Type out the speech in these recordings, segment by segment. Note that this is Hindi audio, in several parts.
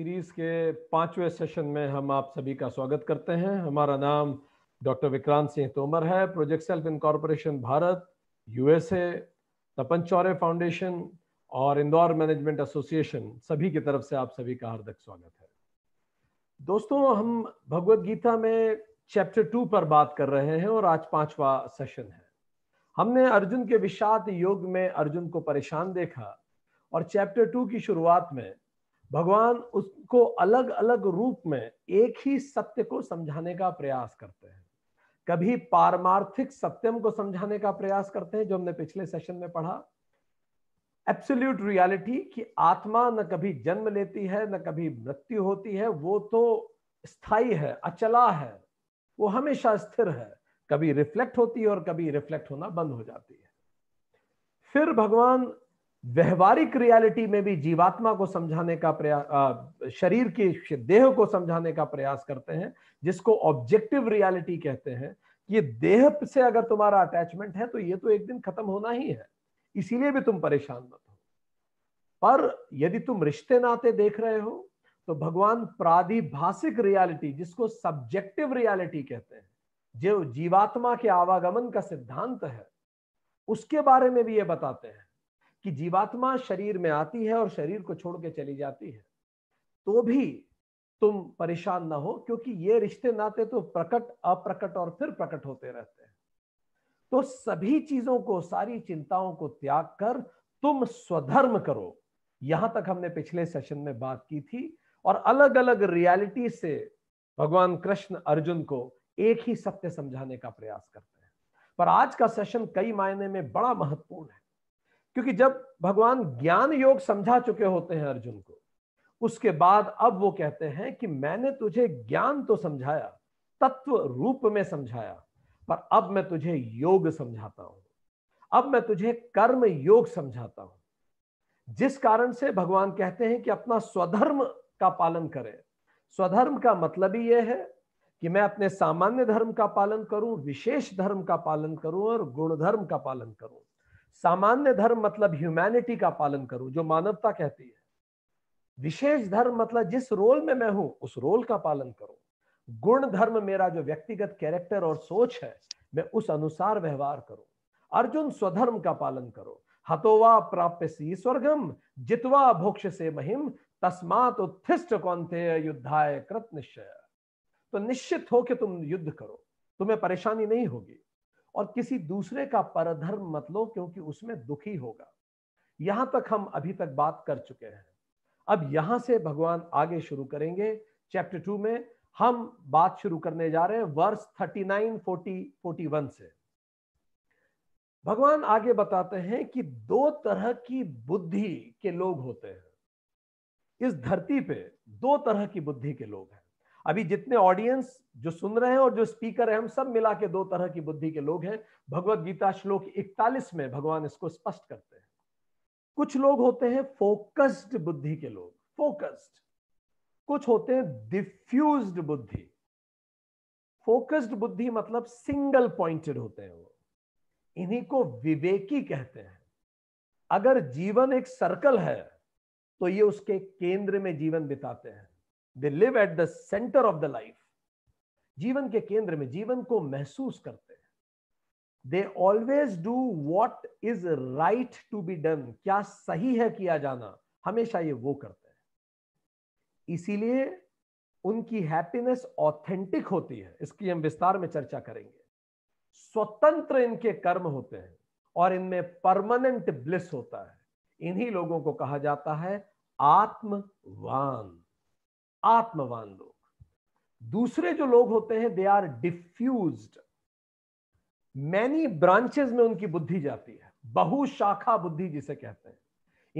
सीरीज के पांचवें सेशन में हम आप सभी का स्वागत करते हैं हमारा नाम डॉक्टर विक्रांत सिंह तोमर है project self incorporation Bharat USA Tapan Chaure foundation और इंदौर मैनेजमेंट एसोसिएशन सभी की तरफ से आप सभी का हार्दिक स्वागत है दोस्तों हम भगवत गीता में चैप्टर टू पर बात कर रहे हैं और आज पांचवा सेशन है हमने अर्जुन के विषाद योग में अर्जुन को परेशान देखा और चैप्टर टू की शुरुआत में भगवान उसको अलग अलग रूप में एक ही सत्य को समझाने का प्रयास करते हैं कभी पारमार्थिक सत्यम को समझाने का प्रयास करते हैं जो हमने पिछले सेशन में पढ़ा एब्सोल्यूट रियलिटी कि आत्मा न कभी जन्म लेती है न कभी मृत्यु होती है वो तो स्थायी है अचला है वो हमेशा स्थिर है कभी रिफ्लेक्ट होती है और कभी रिफ्लेक्ट होना बंद हो जाती है फिर भगवान व्यवहारिक रियलिटी में भी जीवात्मा को समझाने का प्रयास शरीर के देह को समझाने का प्रयास करते हैं जिसको ऑब्जेक्टिव रियलिटी कहते हैं ये देह से अगर तुम्हारा अटैचमेंट है तो ये तो एक दिन खत्म होना ही है इसीलिए भी तुम परेशान मत हो पर यदि तुम रिश्ते नाते देख रहे हो तो भगवान प्रादिभाषिक रियलिटी जिसको सब्जेक्टिव रियलिटी कहते हैं जो जीवात्मा के आवागमन का सिद्धांत है उसके बारे में भी ये बताते हैं कि जीवात्मा शरीर में आती है और शरीर को छोड़ के चली जाती है तो भी तुम परेशान ना हो क्योंकि ये रिश्ते नाते तो प्रकट अप्रकट और फिर प्रकट होते रहते हैं तो सभी चीजों को सारी चिंताओं को त्याग कर तुम स्वधर्म करो यहां तक हमने पिछले सेशन में बात की थी और अलग अलग रियलिटी से भगवान कृष्ण अर्जुन को एक ही सत्य समझाने का प्रयास करते हैं पर आज का सेशन कई मायने में बड़ा महत्वपूर्ण है क्योंकि जब भगवान ज्ञान योग समझा चुके होते हैं अर्जुन को उसके बाद अब वो कहते हैं कि मैंने तुझे ज्ञान तो समझाया तत्व रूप में समझाया पर अब मैं तुझे योग समझाता हूं अब मैं तुझे कर्म योग समझाता हूं जिस कारण से भगवान कहते हैं कि अपना स्वधर्म का पालन करें स्वधर्म का मतलब ही यह है कि मैं अपने सामान्य धर्म का पालन करूं विशेष धर्म का पालन करूं और गुण धर्म का पालन करूं सामान्य धर्म मतलब ह्यूमैनिटी का पालन करूं जो मानवता कहती है विशेष धर्म मतलब जिस रोल में मैं हूं उस रोल का पालन करूं गुण धर्म मेरा जो व्यक्तिगत कैरेक्टर और सोच है मैं उस अनुसार व्यवहार करूं अर्जुन स्वधर्म का पालन करो हतोवा प्राप्य सी स्वर्गम जितवा भोक्ष से महिम तस्मात उत्थिष्ट कौन थे युद्धाय कृत निश्चय तो निश्चित हो कि तुम युद्ध करो तुम्हें परेशानी नहीं होगी और किसी दूसरे का परधर्म मत लो क्योंकि उसमें दुखी होगा यहां तक हम अभी तक बात कर चुके हैं अब यहां से भगवान आगे शुरू करेंगे चैप्टर टू में हम बात शुरू करने जा रहे हैं वर्ष thirty nine forty forty one से भगवान आगे बताते हैं कि दो तरह की बुद्धि के लोग होते हैं इस धरती पे दो तरह की बुद्धि के लोग हैं अभी जितने ऑडियंस जो सुन रहे हैं और जो स्पीकर है हम सब मिला के दो तरह की बुद्धि के लोग हैं भगवत गीता श्लोक 41 में भगवान इसको स्पष्ट करते हैं कुछ लोग होते हैं फोकस्ड बुद्धि के लोग फोकस्ड कुछ होते हैं डिफ्यूज बुद्धि फोकस्ड बुद्धि मतलब सिंगल पॉइंटेड होते हैं वो इन्हीं को विवेकी कहते हैं अगर जीवन एक सर्कल है तो ये उसके केंद्र में जीवन बिताते हैं they live at the centre of the life जीवन के केंद्र में जीवन को महसूस करते हैं they always do what is right to be done क्या सही है किया जाना हमेशा ये वो करते हैं इसीलिए उनकी हैप्पीनेस ऑथेंटिक होती है इसकी हम विस्तार में चर्चा करेंगे स्वतंत्र इनके कर्म होते हैं और इनमें परमानेंट ब्लिस होता है इन्हीं लोगों को कहा जाता है आत्मवान आत्मवान लोग दूसरे जो लोग होते हैं they are diffuse many branches में उनकी बुद्धि जाती है बहुशाखा बुद्धि जिसे कहते हैं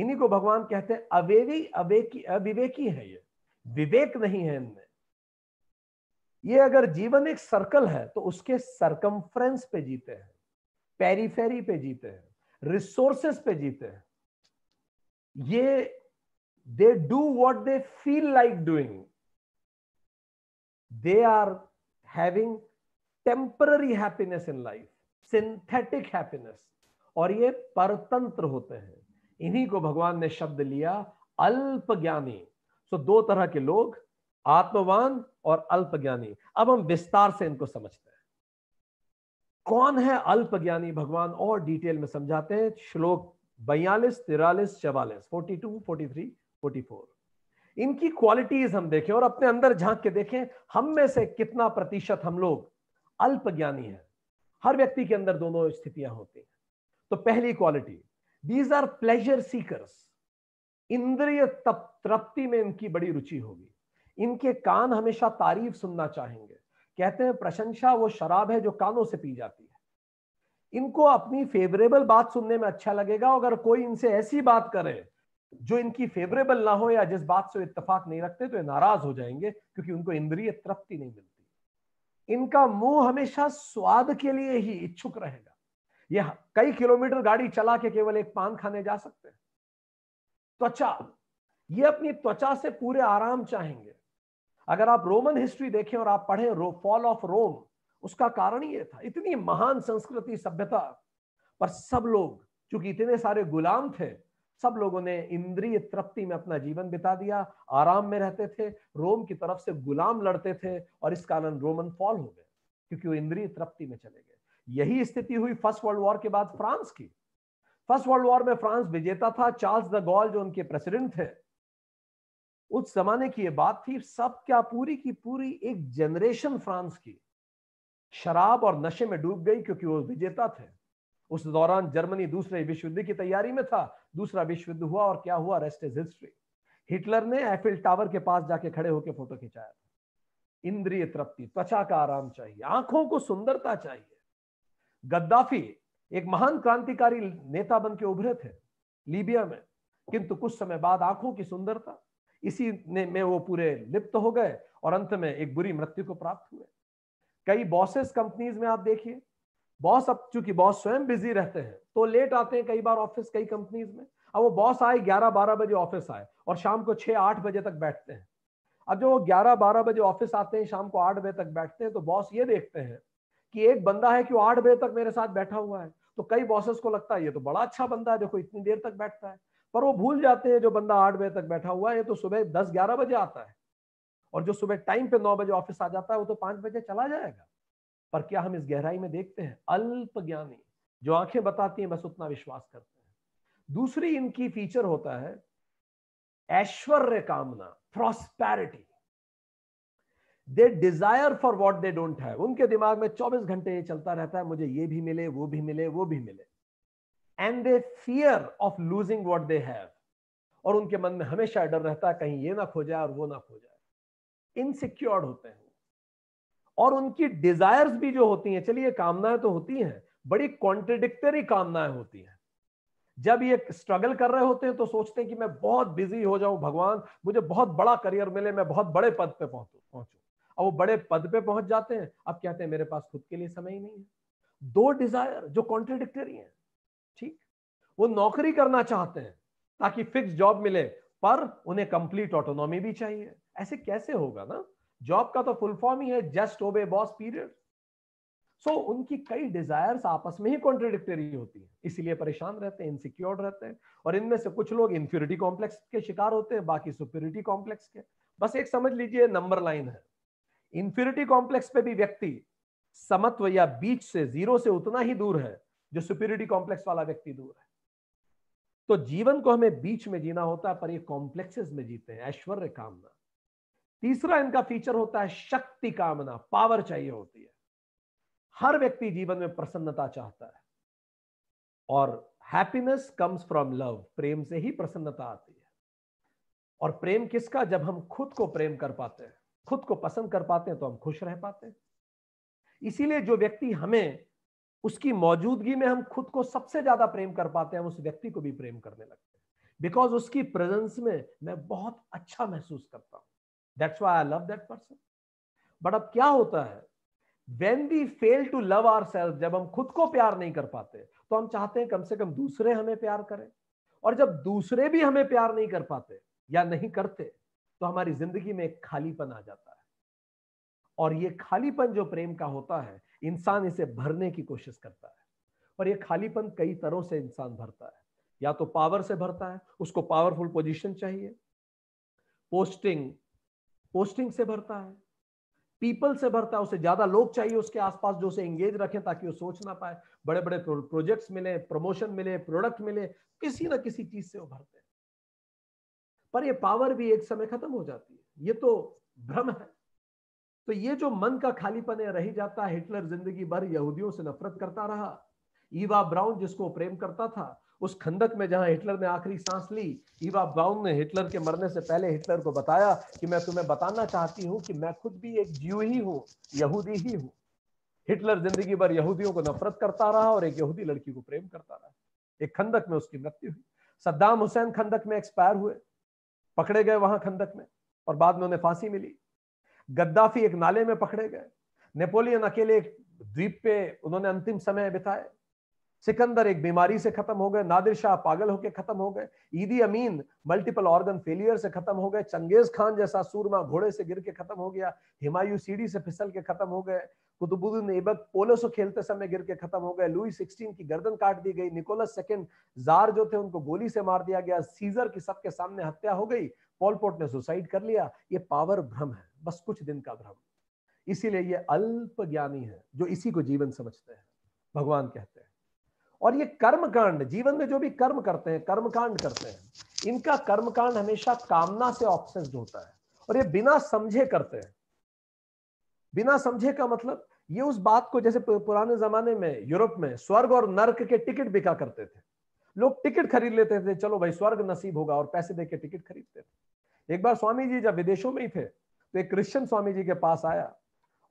इन्हीं को भगवान कहते हैं अवेवी अवेकी अविवेकी है ये विवेक नहीं है इनमें ये अगर जीवन एक सर्कल है तो उसके सरकमफ्रेंस पे जीते हैं पेरीफेरी पे जीते हैं रिसोर्सेस पे जीते हैं ये they do what they feel like doing. They are having temporary happiness in life synthetic happiness और ये परतंत्र होते हैं इन्हीं को भगवान ने शब्द लिया अल्प ज्ञानी सो दो तरह के लोग आत्मवान और अल्प ज्ञानी अब हम विस्तार से इनको समझते हैं कौन है अल्प ज्ञानी भगवान और डिटेल में समझाते हैं श्लोक बयालीस तिरालीस चवालीस फोर्टी टू फोर्टी थ्री 44 इनकी क्वालिटीज हम देखें और अपने अंदर झांक के देखें हम में से कितना प्रतिशत हम लोग अल्प ज्ञानी है हर व्यक्ति के अंदर दोनों स्थितियां होती हैं तो पहली quality these are pleasure seekers इंद्रिय तृप्ति में इनकी बड़ी रुचि होगी इनके कान हमेशा तारीफ सुनना चाहेंगे कहते हैं प्रशंसा वो शराब है जो कानों से पी जाती है इनको अपनी फेवरेबल बात सुनने में अच्छा लगेगा अगर कोई इनसे ऐसी बात करे जो इनकी फेवरेबल ना हो या जिस बात से इतफाक नहीं रखते तो ये नाराज हो जाएंगे क्योंकि उनको इंद्रिय तृप्ति नहीं मिलती इनका मुंह हमेशा स्वाद के लिए ही इच्छुक रहेगा यह कई किलोमीटर गाड़ी चला के केवल एक पान खाने जा सकते हैं त्वचा ये अपनी त्वचा से पूरे आराम चाहेंगे अगर आप रोमन हिस्ट्री देखें और आप पढ़ें रो, फॉल ऑफ रोम उसका कारण ये था इतनी महान संस्कृति सभ्यता पर सब लोग चूंकि इतने सारे गुलाम थे सब लोगों ने इंद्रिय तृप्ति में अपना जीवन बिता दिया आराम में रहते थे रोम की तरफ से गुलाम लड़ते थे और इस कारण रोमन फॉल हो गए क्योंकि वो इंद्रिय तृप्ति में चले गए यही स्थिति हुई फर्स्ट वर्ल्ड वॉर के बाद फ्रांस की फर्स्ट वर्ल्ड वॉर में फ्रांस विजेता था चार्ल्स द गॉल जो उनके प्रेसिडेंट थे उस जमाने की ये बात थी सब क्या पूरी की पूरी एक जनरेशन फ्रांस की शराब और नशे में डूब गई क्योंकि वो विजेता थे उस दौरान जर्मनी दूसरे विश्व युद्ध की तैयारी में था दूसरा विश्व युद्ध हुआ और क्या हुआ रेस्ट इज हिस्ट्री हिटलर ने एफिल टावर के पास जाके खड़े होकर फोटो खिंचाया था इंद्रिय तृप्ति त्वचा का आराम चाहिए आंखों को सुंदरता चाहिए गद्दाफी एक महान क्रांतिकारी नेता बन के उभरे थे लीबिया में किंतु कुछ समय बाद आंखों की सुंदरता इसी ने में वो पूरे लिप्त हो गए और अंत में एक बुरी मृत्यु को प्राप्त हुए कई बॉसेस कंपनीज में आप देखिए बॉस अब चूंकि बॉस स्वयं बिजी रहते हैं तो लेट आते हैं कई बार ऑफिस कई कंपनीज में अब वो बॉस आए ग्यारह बारह बजे ऑफिस आए और शाम को छह आठ बजे तक बैठते हैं अब जो वो ग्यारह बारह बजे ऑफिस आते हैं शाम को आठ बजे तक बैठते हैं तो बॉस ये देखते हैं कि एक बंदा है कि वो आठ बजे तक मेरे साथ बैठा हुआ है तो कई बॉसेस को लगता है ये तो बड़ा अच्छा बंदा है देखो इतनी देर तक बैठता है पर वो भूल जाते हैं जो बंदा आठ बजे तक बैठा हुआ है ये तो सुबह दस ग्यारह बजे आता है और जो सुबह टाइम पे नौ बजे ऑफिस आ जाता है वो तो पांच बजे चला जाएगा पर क्या हम इस गहराई में देखते हैं अल्प ज्ञानी जो आंखें बताती हैं बस उतना विश्वास करते हैं दूसरी इनकी फीचर होता है ऐश्वर्य कामना prosperity they desire for what they don't है उनके दिमाग में 24 घंटे ये चलता रहता है मुझे ये भी मिले वो भी मिले वो भी मिले and they fear of losing what they have और उनके मन में हमेशा डर रहता है कहीं ये ना खो जाए और वो ना खो जाए इनसिक्योर्ड होते हैं और उनकी डिजायर्स भी जो होती हैं चलिए कामनाएं तो होती हैं बड़ी कॉन्ट्रडिक्टरी कामनाएं होती हैं जब ये स्ट्रगल कर रहे होते हैं तो सोचते हैं कि मैं बहुत बिजी हो जाऊं भगवान मुझे बहुत बड़ा करियर मिले मैं बहुत बड़े पद पे पहुंचू पहुंचू अब वो बड़े पद पे पहुंच जाते हैं अब कहते हैं मेरे पास खुद के लिए समय ही नहीं है दो डिजायर जो कॉन्ट्रडिक्टरी है ठीक वो नौकरी करना चाहते हैं ताकि फिक्स जॉब मिले पर उन्हें कंप्लीट ऑटोनॉमी भी चाहिए ऐसे कैसे होगा ना जॉब का तो फुल फॉर्म ही है जस्ट ओबे बॉस पीरियड सो so, उनकी कई डिजायर्स आपस में ही कॉन्ट्रोडिक्टरी होती है इसीलिए परेशान रहते हैं इनसिक्योर रहते हैं और इनमें से कुछ लोग इन्फ्योरिटी कॉम्प्लेक्स के शिकार होते हैं बाकी सुप्योरिटी कॉम्प्लेक्स के बस एक समझ लीजिए नंबर लाइन है इन्फ्योरिटी कॉम्प्लेक्स पे भी व्यक्ति समत्व या बीच से जीरो से उतना ही दूर है जो सुप्योरिटी कॉम्प्लेक्स वाला व्यक्ति दूर है तो जीवन को हमें बीच में जीना होता है पर ये कॉम्प्लेक्सेस में जीते हैं ऐश्वर्य कामना तीसरा इनका फीचर होता है शक्ति कामना पावर चाहिए होती है हर व्यक्ति जीवन में प्रसन्नता चाहता है और हैप्पीनेस कम्स फ्रॉम लव प्रेम से ही प्रसन्नता आती है और प्रेम किसका जब हम खुद को प्रेम कर पाते हैं खुद को पसंद कर पाते हैं तो हम खुश रह पाते हैं इसीलिए जो व्यक्ति हमें उसकी मौजूदगी में हम खुद को सबसे ज्यादा प्रेम कर पाते हैं हम उस व्यक्ति को भी प्रेम करने लगते हैं बिकॉज उसकी प्रेजेंस में मैं बहुत अच्छा महसूस करता हूं that's why I love that person but अब क्या होता है when we fail to love our self जब हम खुद को प्यार नहीं कर पाते तो हम चाहते हैं कम से कम दूसरे हमें प्यार करें और जब दूसरे भी हमें प्यार नहीं कर पाते या नहीं करते तो हमारी जिंदगी में एक खालीपन आ जाता है और ये खालीपन जो प्रेम का होता है इंसान इसे भरने की कोशिश करता है और ये खालीपन कई तरह से इंसान भरता है या तो पावर से भरता है उसको पावरफुल पोजीशन चाहिए पोस्टिंग पोस्टिंग से भरता है पीपल से भरता है उसे ज्यादा लोग चाहिए उसके आसपास जो उसे एंगेज रखें ताकि वो सोच ना पाए बड़े बड़े प्रोजेक्ट्स मिले प्रमोशन मिले प्रोडक्ट मिले किसी ना किसी चीज से वो भरते हैं पर ये पावर भी एक समय खत्म हो जाती है ये तो भ्रम है तो ये जो मन का खालीपन है रही जाता हिटलर जिंदगी भर यहूदियों से नफरत करता रहा ईवा ब्राउन जिसको प्रेम करता था उस खंडक में जहां हिटलर ने आखिरी सांस ली ईवा ब्राउन ने हिटलर के मरने से पहले हिटलर को बताया कि मैं तुम्हें बताना चाहती हूं कि मैं खुद भी एक जीव ही हूं यहूदी ही हूं हिटलर जिंदगी भर यहूदियों को नफरत करता रहा और एक यहूदी लड़की को प्रेम करता रहा एक खंडक में उसकी मृत्यु हुई सद्दाम हुसैन खंडक में एक्सपायर हुए पकड़े गए वहां खंडक में और बाद में उन्हें फांसी मिली गद्दाफी एक नाले में पकड़े गए नेपोलियन अकेले एक द्वीप पे उन्होंने अंतिम समय बिताए सिकंदर एक बीमारी से खत्म हो गए नादिर शाह पागल होकर खत्म हो गए ईदी अमीन मल्टीपल ऑर्गन फेलियर से खत्म हो गए चंगेज खान जैसा सूरमा घोड़े से गिर के खत्म हो गया हिमायू सीढ़ी से फिसल के खत्म हो गए कुतुबुद्दीन ऐबक पोलो से खेलते समय गिर के खत्म हो गए लुई सिक्सटीन की गर्दन काट दी गई निकोलस सेकेंड जार जो थे उनको गोली से मार दिया गया सीजर की सबके सामने हत्या हो गई पॉलपोर्ट ने सुसाइड कर लिया ये पावर भ्रम है बस कुछ दिन का भ्रम इसीलिए ये अल्प ज्ञानी है जो इसी को जीवन समझते हैं भगवान कहते हैं और ये कर्म कांड जीवन में जो भी कर्म करते हैं कर्म कांड करते हैं इनका कर्म कांड हमेशा कामना से ऑप्शेस्ड होता है और ये बिना समझे करते हैं बिना समझे का मतलब ये उस बात को जैसे पुराने जमाने में यूरोप में स्वर्ग और नर्क के टिकट बिका करते थे लोग टिकट खरीद लेते थे चलो भाई स्वर्ग नसीब होगा और पैसे दे के टिकट खरीदते थे एक बार स्वामी जी जब विदेशों में ही थे तो एक क्रिश्चियन स्वामी जी के पास आया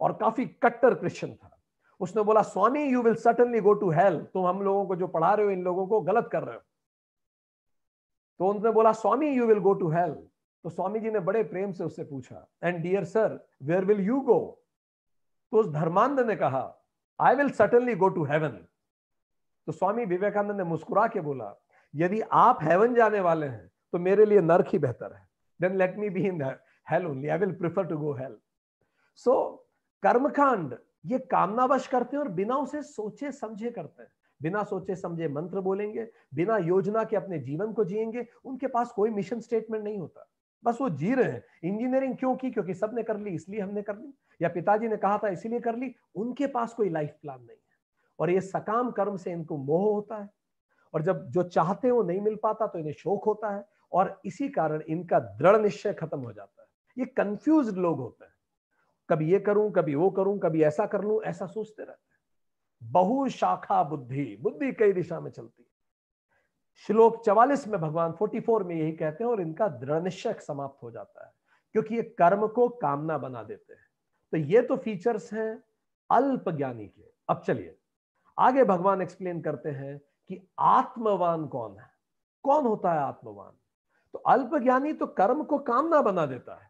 और काफी कट्टर क्रिश्चियन था उसने बोला Swami you will certainly go to hell तुम हम लोगों को जो पढ़ा रहे हो इन लोगों को गलत कर रहे हो तो उन्होंने बोला Swami you will go to hell तो स्वामी जी ने बड़े प्रेम से उससे पूछा and dear sir where will you go तो उस धर्मांध ने कहा I will certainly go to heaven तो स्वामी विवेकानंद ने मुस्कुरा के बोला यदि आप हेवन जाने वाले हैं तो मेरे लिए नर्क ही बेहतर है then let me be in hell only I will prefer to go hell so कर्मकांड ये कामनावश करते हैं और बिना उसे सोचे समझे करते हैं बिना सोचे समझे मंत्र बोलेंगे बिना योजना के अपने जीवन को जिएंगे उनके पास कोई मिशन स्टेटमेंट नहीं होता बस वो जी रहे हैं इंजीनियरिंग क्यों की क्योंकि सबने कर ली इसलिए हमने कर ली या पिताजी ने कहा था इसीलिए कर ली उनके पास कोई लाइफ प्लान नहीं है और ये सकाम कर्म से इनको मोह होता है और जब जो चाहते हैं वो नहीं मिल पाता तो इन्हें शोक होता है और इसी कारण इनका दृढ़ निश्चय खत्म हो जाता है ये कंफ्यूज लोग होते हैं कभी ये करूं कभी वो करूं कभी ऐसा कर लूं ऐसा सोचते रहते हैं बहुशाखा बुद्धि बुद्धि कई दिशा में चलती है श्लोक चवालीस में भगवान फोर में यही कहते हैं और इनका दृढ़ निश्चय समाप्त हो जाता है क्योंकि ये कर्म को कामना बना देते हैं तो ये तो फीचर्स हैं अल्प ज्ञानी के अब चलिए आगे भगवान एक्सप्लेन करते हैं कि आत्मवान कौन है कौन होता है आत्मवान तो अल्प ज्ञानी तो कर्म को कामना बना देता है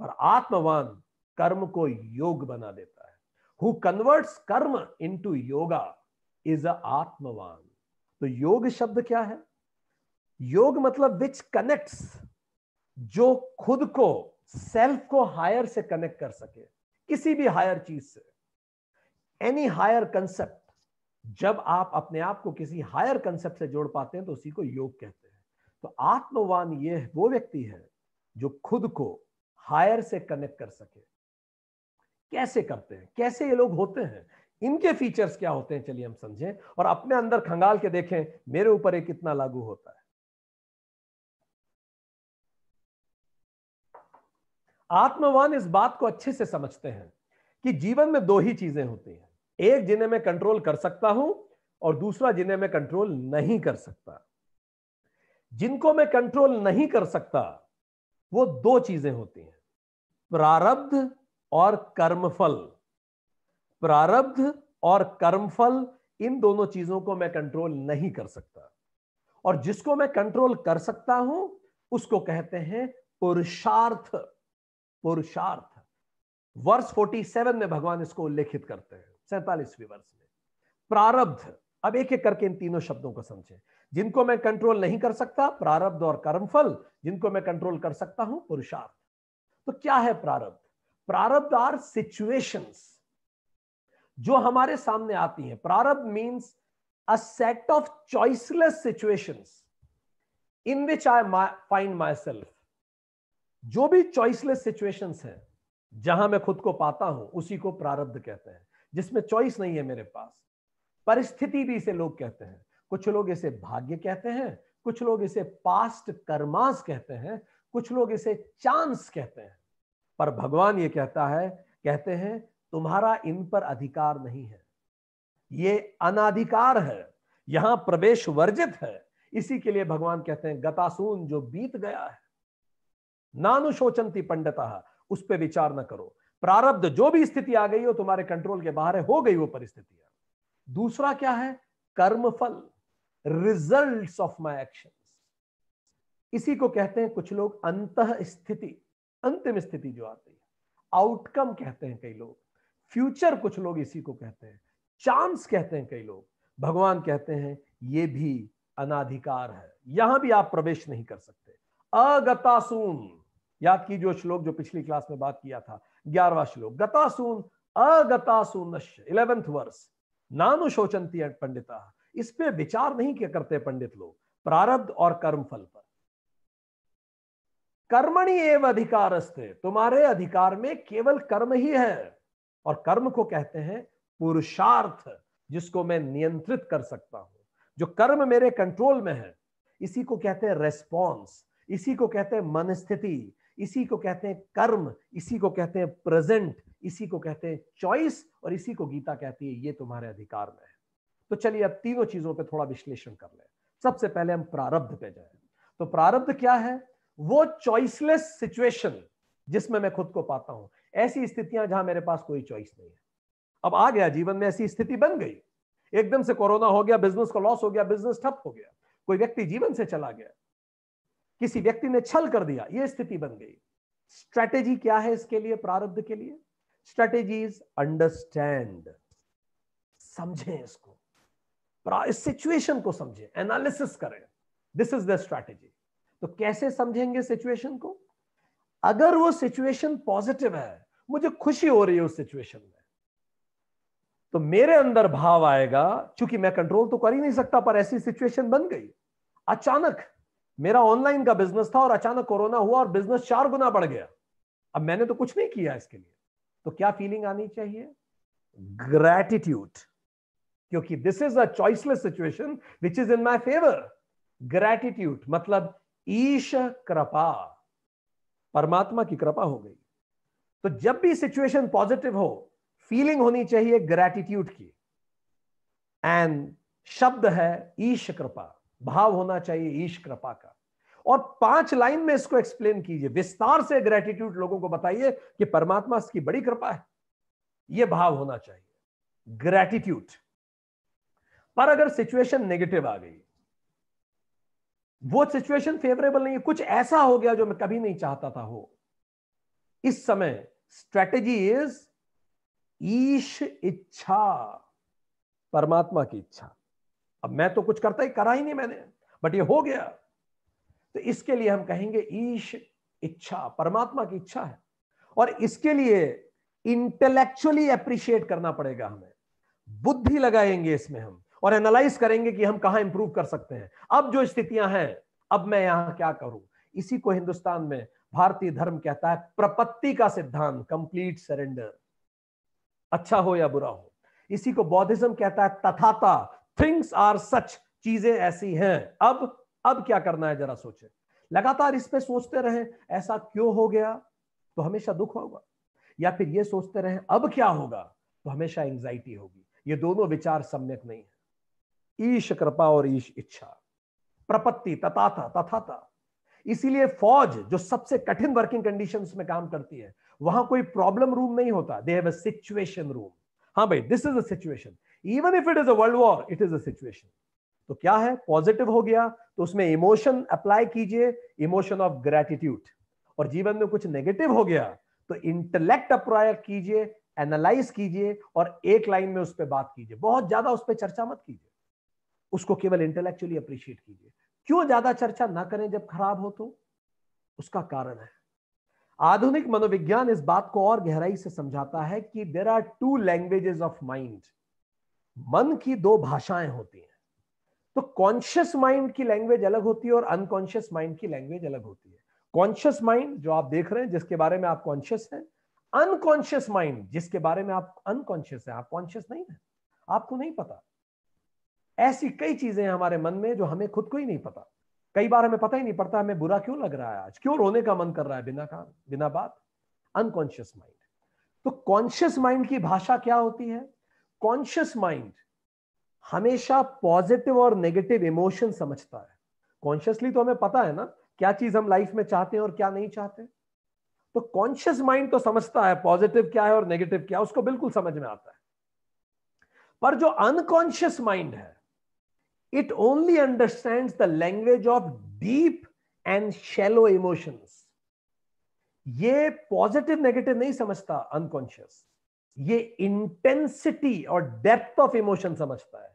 पर आत्मवान कर्म को योग बना देता है हु कन्वर्ट्स कर्म इनटू योगा इज अ आत्मवान तो योग शब्द क्या है योग मतलब विच कनेक्ट्स जो खुद को सेल्फ को हायर से कनेक्ट कर सके किसी भी हायर चीज से एनी हायर कंसेप्ट जब आप अपने आप को किसी हायर कंसेप्ट से जोड़ पाते हैं तो उसी को योग कहते हैं तो आत्मवान ये वो व्यक्ति है जो खुद को हायर से कनेक्ट कर सके कैसे करते हैं कैसे ये लोग होते हैं इनके फीचर्स क्या होते हैं चलिए हम समझें और अपने अंदर खंगाल के देखें मेरे ऊपर ये कितना लागू होता है आत्मवान इस बात को अच्छे से समझते हैं कि जीवन में दो ही चीजें होती हैं एक जिन्हें मैं कंट्रोल कर सकता हूं और दूसरा जिन्हें मैं कंट्रोल नहीं कर सकता जिनको मैं कंट्रोल नहीं कर सकता वो दो चीजें होती हैं प्रारब्ध और कर्मफल प्रारब्ध और कर्मफल इन दोनों चीजों को मैं कंट्रोल नहीं कर सकता और जिसको मैं कंट्रोल कर सकता हूं उसको कहते हैं पुरुषार्थ पुरुषार्थ वर्ष 47 में भगवान इसको उल्लेखित करते हैं सैतालीसवें वर्ष में प्रारब्ध अब एक एक करके इन तीनों शब्दों को समझे जिनको मैं कंट्रोल नहीं कर सकता प्रारब्ध और कर्मफल जिनको मैं कंट्रोल कर सकता हूं पुरुषार्थ तो क्या है प्रारब्ध प्रारब्ध आर सिचुएशंस जो हमारे सामने आती हैं प्रारब्ध means a set of choiceless situations in which I find my self जो भी चॉइसलेस सिचुएशंस है जहां मैं खुद को पाता हूं उसी को प्रारब्ध कहते हैं जिसमें चॉइस नहीं है मेरे पास परिस्थिति भी इसे लोग कहते हैं कुछ लोग इसे भाग्य कहते हैं कुछ लोग इसे पास्ट कर्मास कहते हैं कुछ लोग इसे चांस कहते हैं पर भगवान ये कहता है कहते हैं तुम्हारा इन पर अधिकार नहीं है ये अनाधिकार है यहां प्रवेश वर्जित है इसी के लिए भगवान कहते हैं गतासून जो बीत गया है नानुशोचंती पंडिता उस पर विचार न करो प्रारब्ध जो भी स्थिति आ गई हो तुम्हारे कंट्रोल के बाहर है हो गई वो परिस्थितियां दूसरा क्या है कर्मफल रिजल्ट ऑफ माई एक्शन इसी को कहते हैं कुछ लोग अंत स्थिति अंतिम स्थिति जो आती है आउटकम कहते हैं कई लोग फ्यूचर कुछ लोग इसी को कहते हैं चांस कहते हैं कई लोग भगवान कहते हैं ये भी अनाधिकार है यहां भी आप प्रवेश नहीं कर सकते अगतासून याद की जो श्लोक जो पिछली क्लास में बात किया था ग्यारहवा श्लोक गतासून अगतासून इलेवेंथ वर्ष नानु शोचंती पंडिता इस पे विचार नहीं किया करते पंडित लोग प्रारब्ध और कर्म फल पर कर्मणी एवं अधिकार तुम्हारे अधिकार में केवल कर्म ही है और कर्म को कहते हैं पुरुषार्थ जिसको मैं नियंत्रित कर सकता हूं जो कर्म मेरे कंट्रोल में है इसी को कहते हैं रेस्पॉन्स इसी को कहते हैं मन स्थिति इसी को कहते हैं कर्म इसी को कहते हैं प्रेजेंट इसी को कहते हैं चॉइस और इसी को गीता कहती है ये तुम्हारे अधिकार में है तो चलिए अब तीनों चीजों पे थोड़ा विश्लेषण कर ले सबसे पहले हम प्रारब्ध पे जाए तो प्रारब्ध क्या है वो चॉइसलेस सिचुएशन जिसमें मैं खुद को पाता हूं ऐसी स्थितियां जहां मेरे पास कोई चॉइस नहीं है अब आ गया जीवन में ऐसी स्थिति बन गई एकदम से कोरोना हो गया बिजनेस का लॉस हो गया बिजनेस ठप हो गया कोई व्यक्ति जीवन से चला गया किसी व्यक्ति ने छल कर दिया ये स्थिति बन गई स्ट्रैटेजी क्या है इसके लिए प्रारब्ध के लिए स्ट्रैटेजी अंडरस्टैंड समझें इसको सिचुएशन को समझें एनालिसिस करें दिस इज द स्ट्रैटेजी तो कैसे समझेंगे सिचुएशन को अगर वो सिचुएशन पॉजिटिव है मुझे खुशी हो रही है उस सिचुएशन में तो मेरे अंदर भाव आएगा क्योंकि मैं कंट्रोल तो कर ही नहीं सकता पर ऐसी सिचुएशन बन गई अचानक मेरा ऑनलाइन का बिजनेस था और अचानक कोरोना हुआ और बिजनेस चार गुना बढ़ गया अब मैंने तो कुछ नहीं किया इसके लिए तो क्या फीलिंग आनी चाहिए ग्रैटिट्यूड क्योंकि this is a choiceless situation which is in my favour gratitude मतलब ईश कृपा परमात्मा की कृपा हो गई तो जब भी सिचुएशन पॉजिटिव हो फीलिंग होनी चाहिए ग्रेटिट्यूड की एंड शब्द है ईश कृपा भाव होना चाहिए ईश कृपा का और पांच लाइन में इसको एक्सप्लेन कीजिए विस्तार से ग्रेटिट्यूड लोगों को बताइए कि परमात्मा इसकी बड़ी कृपा है यह भाव होना चाहिए ग्रेटिट्यूड पर अगर सिचुएशन नेगेटिव आ गई वो सिचुएशन फेवरेबल नहीं है कुछ ऐसा हो गया जो मैं कभी नहीं चाहता था हो इस समय स्ट्रेटेजी इज ईश इच्छा परमात्मा की इच्छा अब मैं तो कुछ करता ही करा ही नहीं मैंने बट ये हो गया तो इसके लिए हम कहेंगे ईश इच्छा परमात्मा की इच्छा है और इसके लिए इंटेलेक्चुअली अप्रिशिएट करना पड़ेगा हमें बुद्धि लगाएंगे इसमें हम और एनालाइज करेंगे कि हम कहा इंप्रूव कर सकते हैं अब जो स्थितियां हैं अब मैं यहां क्या करूं इसी को हिंदुस्तान में भारतीय धर्म कहता है प्रपत्ति का सिद्धांत कंप्लीट सरेंडर अच्छा हो या बुरा हो इसी को बौद्धिज्म कहता है तथाता थिंग्स आर सच चीजें ऐसी हैं अब अब क्या करना है जरा सोचे लगातार इस पे सोचते रहे ऐसा क्यों हो गया तो हमेशा दुख होगा या फिर ये सोचते रहे अब क्या होगा तो हमेशा एंग्जाइटी होगी ये दोनों विचार सम्यक नहीं है ईश कृपा और ईश इच्छा प्रपत्ति तथा था तथा था इसीलिए फौज जो सबसे कठिन वर्किंग कंडीशंस में काम करती है वहां कोई प्रॉब्लम रूम नहीं होता they have a situation room हाँ भाई this is a situation even if it is a world war it is a situation तो क्या है पॉजिटिव हो गया तो उसमें इमोशन अप्लाई कीजिए इमोशन ऑफ ग्रेटिट्यूड और जीवन में कुछ नेगेटिव हो गया तो इंटेलेक्ट अप्लाई कीजिए एनालाइज कीजिए और एक लाइन में उस पर बात कीजिए बहुत ज्यादा उस पर चर्चा मत कीजिए उसको केवल इंटेलेक्चुअली अप्रिशिएट कीजिए क्यों ज्यादा चर्चा ना करें जब खराब हो तो उसका कारण है आधुनिक मनोविज्ञान इस बात को और गहराई से समझाता है कि there are two languages of mind मन की दो भाषाएं होती हैं तो कॉन्शियस माइंड की लैंग्वेज अलग होती है और अनकॉन्शियस माइंड की लैंग्वेज अलग होती है कॉन्शियस माइंड जो आप देख रहे हैं जिसके बारे में आप कॉन्शियस हैं अनकॉन्शियस माइंड जिसके बारे में आप अनकॉन्शियस हैं आप कॉन्शियस नहीं है आपको नहीं पता ऐसी कई चीजें हमारे मन में जो हमें खुद को ही नहीं पता कई बार हमें पता ही नहीं पड़ता हमें बुरा क्यों लग रहा है आज क्यों रोने का मन कर रहा है बिना काम बिना बात अनकॉन्शियस माइंड तो कॉन्शियस माइंड की भाषा क्या होती है कॉन्शियस माइंड हमेशा पॉजिटिव और नेगेटिव इमोशन समझता है कॉन्शियसली तो हमें पता है ना क्या चीज हम लाइफ में चाहते हैं और क्या नहीं चाहते तो कॉन्शियस माइंड तो समझता है पॉजिटिव क्या है और नेगेटिव क्या है उसको बिल्कुल समझ में आता है पर जो अनकॉन्शियस माइंड है it only understands the language of deep and shallow emotions ये पॉजिटिव नेगेटिव नहीं समझता अनकॉन्शियस ये इंटेंसिटी और डेप्थ ऑफ इमोशन समझता है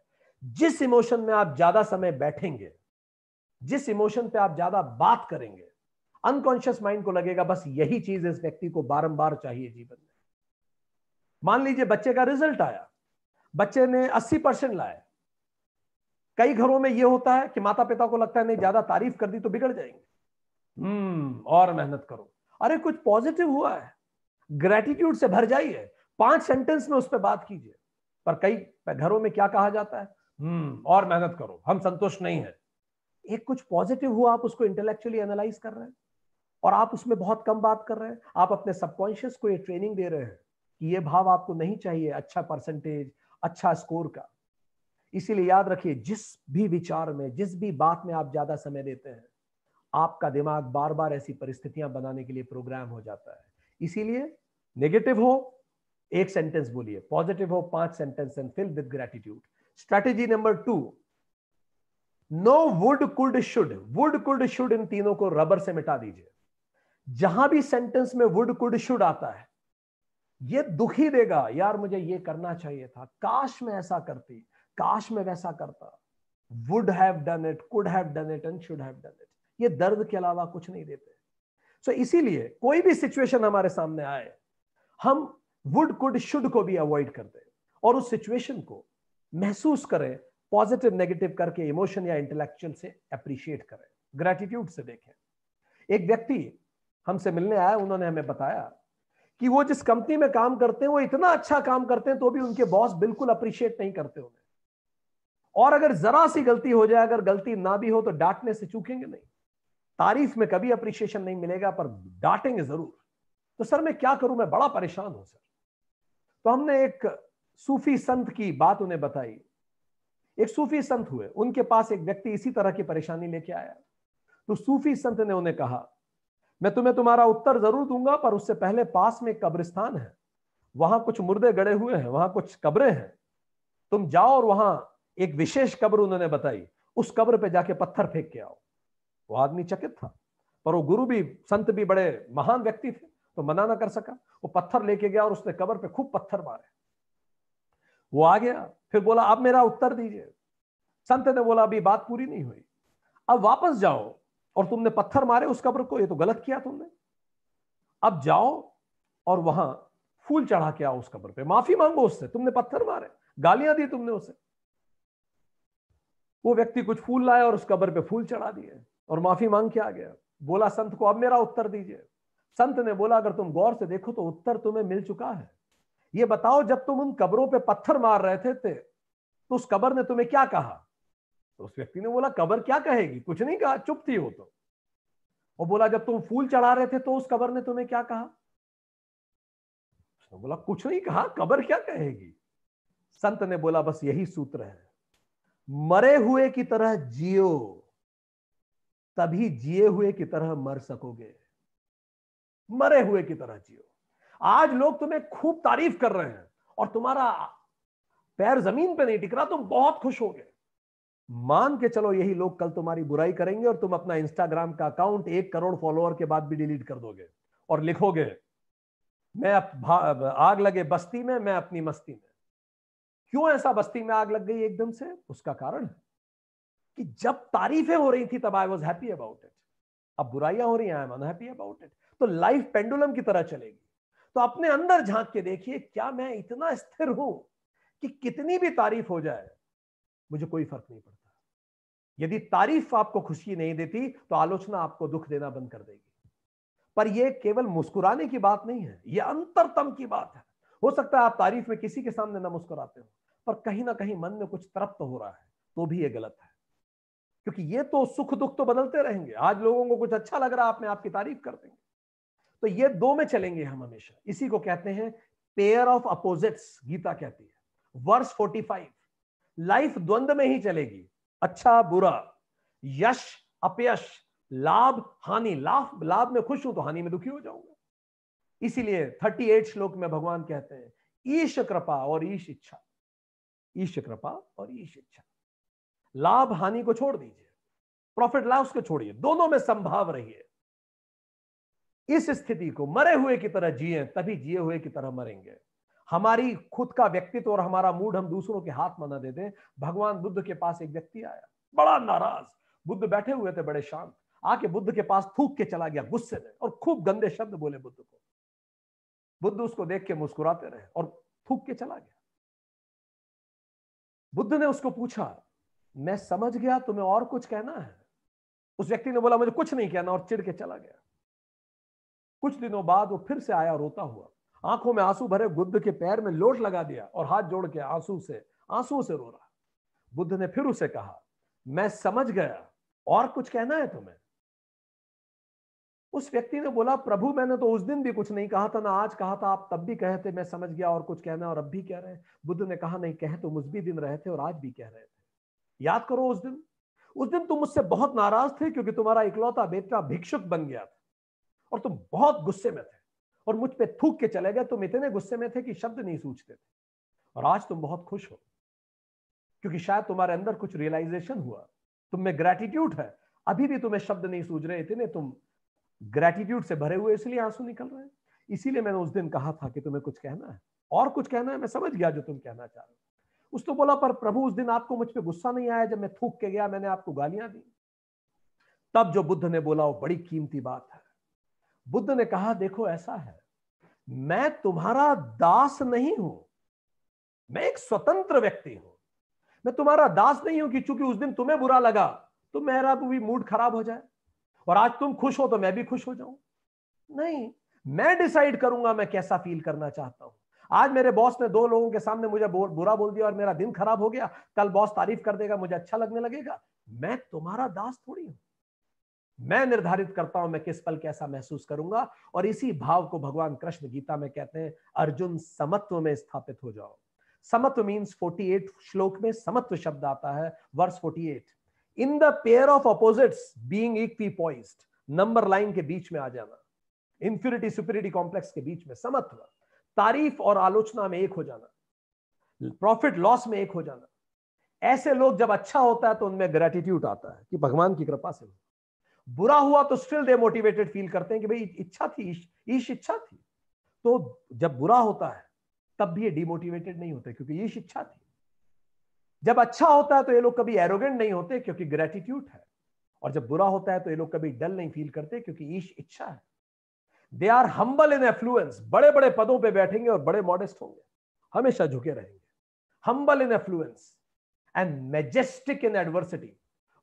जिस इमोशन में आप ज्यादा समय बैठेंगे जिस इमोशन पे आप ज्यादा बात करेंगे अनकॉन्शियस माइंड को लगेगा बस यही चीज इस व्यक्ति को बारंबार चाहिए जीवन में मान लीजिए बच्चे का रिजल्ट आया बच्चे ने 80 परसेंट लाया कई घरों में यह होता है कि माता पिता को लगता है नहीं ज्यादा तारीफ कर दी तो बिगड़ जाएंगे हम्म और मेहनत करो अरे कुछ पॉजिटिव हुआ है ग्रेटिट्यूड से भर जाइए पांच सेंटेंस में उस पर बात कीजिए पर कई घरों में क्या कहा जाता है हम्म और मेहनत करो हम संतुष्ट नहीं है एक कुछ पॉजिटिव हुआ आप उसको इंटेलेक्चुअली एनालाइज कर रहे हैं और आप उसमें बहुत कम बात कर रहे हैं आप अपने सबकॉन्शियस को ये ट्रेनिंग दे रहे हैं कि ये भाव आपको नहीं चाहिए अच्छा परसेंटेज अच्छा स्कोर का इसीलिए याद रखिए जिस भी विचार में जिस भी बात में आप ज्यादा समय देते हैं आपका दिमाग बार बार ऐसी परिस्थितियां बनाने के लिए प्रोग्राम हो जाता है इसीलिए नेगेटिव हो एक सेंटेंस बोलिए पॉजिटिव हो पांच sentence and fill with gratitude strategy number two no would could should would could should इन तीनों को रबर से मिटा दीजिए जहां भी सेंटेंस में वुड कुड शुड आता है ये दुखी देगा यार मुझे ये करना चाहिए था काश मैं ऐसा करती काश मैं वैसा करता would have done it could have done it and should have done it ये दर्द के अलावा कुछ नहीं देते सो so, इसीलिए कोई भी सिचुएशन हमारे सामने आए हम वुड कुड शुड को भी अवॉइड करते और उस सिचुएशन को महसूस करें पॉजिटिव नेगेटिव करके इमोशन या इंटेलेक्चुअल से अप्रिशिएट करें ग्रेटिट्यूड से देखें एक व्यक्ति हमसे मिलने आया उन्होंने हमें बताया कि वो जिस कंपनी में काम करते हैं वो इतना अच्छा काम करते हैं तो भी उनके बॉस बिल्कुल अप्रिशिएट नहीं करते उन्हें और अगर जरा सी गलती हो जाए अगर गलती ना भी हो तो डांटने से चूकेंगे नहीं तारीफ में कभी अप्रिशिएशन नहीं मिलेगा पर डांटेंगे जरूर तो सर मैं क्या करूं मैं बड़ा परेशान हूं सर तो हमने एक सूफी संत की बात उन्हें बताई एक सूफी संत हुए उनके पास एक व्यक्ति इसी तरह की परेशानी लेके आया तो सूफी संत ने उन्हें कहा मैं तुम्हें तुम्हारा उत्तर जरूर दूंगा पर उससे पहले पास में कब्रिस्तान है वहां कुछ मुर्दे गड़े हुए हैं वहां कुछ कब्रें हैं तुम जाओ और वहां एक विशेष कब्र उन्होंने बताई उस कब्र पे जाके पत्थर फेंक के आओ वो आदमी चकित था पर वो गुरु भी संत भी बड़े महान व्यक्ति थे तो मना ना कर सका वो पत्थर लेके गया और उसने कब्र पे खूब पत्थर मारे वो आ गया फिर बोला आप मेरा उत्तर दीजिए संत ने बोला अभी बात पूरी नहीं हुई अब वापस जाओ और तुमने पत्थर मारे उस कब्र को ये तो गलत किया तुमने अब जाओ और वहां फूल चढ़ा के आओ उस कब्र पे माफी मांगो उससे तुमने पत्थर मारे गालियां दी तुमने उसे वो व्यक्ति कुछ फूल लाया और उस कब्र पे फूल चढ़ा दिए और माफी मांग के आ गया बोला संत को अब मेरा उत्तर दीजिए संत ने बोला अगर तुम गौर से देखो तो उत्तर तुम्हें मिल चुका है ये बताओ जब तुम उन कब्रों पे पत्थर मार रहे थे, थे तो उस कब्र ने तुम्हें क्या कहा तो उस व्यक्ति ने बोला कब्र क्या कहेगी कुछ नहीं कहा चुप थी हो तो वो बोला जब तुम फूल चढ़ा रहे थे तो उस कब्र ने तुम्हें क्या कहा उसने बोला कुछ नहीं कहा कब्र क्या कहेगी संत ने बोला बस यही सूत्र है मरे हुए की तरह जियो तभी जिए हुए की तरह मर सकोगे मरे हुए की तरह जियो आज लोग तुम्हें खूब तारीफ कर रहे हैं और तुम्हारा पैर जमीन पे नहीं टिक रहा तुम बहुत खुश हो गए मान के चलो यही लोग कल तुम्हारी बुराई करेंगे और तुम अपना इंस्टाग्राम का अकाउंट एक करोड़ फॉलोअर के बाद भी डिलीट कर दोगे और लिखोगे मैं आग लगे बस्ती में मैं अपनी मस्ती में क्यों ऐसा बस्ती में आग लग गई एकदम से उसका कारण कि जब तारीफें हो रही थी तब I was happy about it अब बुराइयां हो रही हैं I am unhappy about it तो लाइफ पेंडुलम की तरह चलेगी तो अपने अंदर झांक के देखिए क्या मैं इतना स्थिर हूं कि कितनी भी तारीफ हो जाए मुझे कोई फर्क नहीं पड़ता यदि तारीफ आपको खुशी नहीं देती तो आलोचना आपको दुख देना बंद कर देगी पर यह केवल मुस्कुराने की बात नहीं है यह अंतरतम की बात है हो सकता है आप तारीफ में किसी के सामने ना मुस्कुराते हो पर कहीं ना कहीं मन में कुछ तरप्त हो रहा है तो भी ये गलत है क्योंकि ये तो सुख दुख तो बदलते रहेंगे आज लोगों को कुछ अच्छा लग रहा है आप में आपकी तारीफ कर देंगे तो ये दो में चलेंगे हम हमेशा इसी को कहते हैं पेयर ऑफ अपोजिट्स गीता कहती है वर्ष 45 लाइफ द्वंद्व में ही चलेगी अच्छा बुरा यश अपयश लाभ हानि लाभ लाभ में खुश हूं तो हानि में दुखी हो जाऊंगा इसीलिए 38 श्लोक में भगवान कहते हैं ईश कृपा और ईश इच्छा ईश कृपा और ईश इच्छा लाभ हानि को छोड़ दीजिए प्रॉफिट लॉस को छोड़िए दोनों में संभाव रहिए इस स्थिति को मरे हुए की तरह जिए तभी जिए हुए की तरह मरेंगे हमारी खुद का व्यक्तित्व और हमारा मूड हम दूसरों के हाथ में न दे दें भगवान बुद्ध के पास एक व्यक्ति आया बड़ा नाराज बुद्ध बैठे हुए थे बड़े शांत आके बुद्ध के पास थूक के चला गया गुस्से में और खूब गंदे शब्द बोले बुद्ध को बुद्ध उसको देख के मुस्कुराते रहे और थूक के चला गया बुद्ध ने उसको पूछा मैं समझ गया तुम्हें और कुछ कहना है उस व्यक्ति ने बोला मुझे कुछ नहीं कहना और चिड़ के चला गया कुछ दिनों बाद वो फिर से आया रोता हुआ आंखों में आंसू भरे बुद्ध के पैर में लोट लगा दिया और हाथ जोड़ के आंसू से आंसू से रो रहा बुद्ध ने फिर उसे कहा मैं समझ गया और कुछ कहना है तुम्हें उस व्यक्ति ने बोला प्रभु मैंने तो उस दिन भी कुछ नहीं कहा था ना आज कहा था आप तब भी कहे थे मैं समझ गया और कुछ कहना और अब भी कह रहे हैं बुद्ध ने कहा नहीं कहे तुम तो उस भी दिन रहे थे और आज भी कह रहे थे याद करो उस दिन उस दिन तुम मुझसे बहुत नाराज थे क्योंकि तुम्हारा इकलौता बेटा भिक्षुक बन गया था और तुम बहुत गुस्से में थे और मुझ पर थूक के चले गए तुम इतने गुस्से में थे कि शब्द नहीं सूझते थे और आज तुम बहुत खुश हो क्योंकि शायद तुम्हारे अंदर कुछ रियलाइजेशन हुआ तुम में ग्रेटिट्यूड है अभी भी तुम्हें शब्द नहीं सूझ रहे इतने तुम ग्रेटिट्यूड से भरे हुए इसलिए आंसू निकल रहे हैं इसीलिए मैंने उस दिन कहा था कि तुम्हें कुछ कहना है और कुछ कहना है मैं समझ गया जो तुम कहना चाह रहे हो उसने तो बोला पर प्रभु उस दिन आपको मुझ पर गुस्सा नहीं आया जब मैं थूक के गया मैंने आपको गालियां दी तब जो बुद्ध ने बोला वो बड़ी कीमती बात है बुद्ध ने कहा देखो ऐसा है मैं तुम्हारा दास नहीं हूं मैं एक स्वतंत्र व्यक्ति हूं मैं तुम्हारा दास नहीं हूं कि चूंकि उस दिन तुम्हें बुरा लगा तो मेरा भी मूड खराब हो जाए और आज तुम खुश हो तो मैं भी खुश हो जाऊं नहीं मैं डिसाइड करूंगा मैं कैसा फील करना चाहता हूं आज मेरे बॉस ने दो लोगों के सामने मुझे बुरा बोल दिया और मेरा दिन खराब हो गया कल बॉस तारीफ कर देगा मुझे अच्छा लगने लगेगा मैं तुम्हारा दास थोड़ी हूं मैं निर्धारित करता हूं मैं किस पल कैसा महसूस करूंगा और इसी भाव को भगवान कृष्ण गीता में कहते हैं अर्जुन समत्व में स्थापित हो जाओ समत्व मीन्स 48 श्लोक में समत्व शब्द आता है वर्ष 48 in the pair of opposites being point number line के बीच में आ जाना इंफ्यूरिटी सुपीरिटी कॉम्प्लेक्स के बीच में समत्व तारीफ और आलोचना में एक हो जाना प्रॉफिट लॉस में एक हो जाना ऐसे लोग जब अच्छा होता है तो उनमें ग्रेटिट्यूड आता है कि भगवान की कृपा से बुरा हुआ तो स्टिल दे मोटिवेटेड फील करते हैं कि भाई इच्छा थी ईश इच्छा थी तो जब बुरा होता है तब भी ये डिमोटिवेटेड नहीं होते क्योंकि ईश इच्छा थी जब अच्छा होता है तो ये लोग कभी एरोगेंट नहीं होते क्योंकि ग्रेटिट्यूड है और जब बुरा होता है तो ये लोग कभी डल नहीं फील करते क्योंकि ईश इच्छा है they are humble in affluence बड़े बड़े पदों पे बैठेंगे और बड़े मॉडेस्ट होंगे हमेशा झुके रहेंगे humble in affluence and majestic in adversity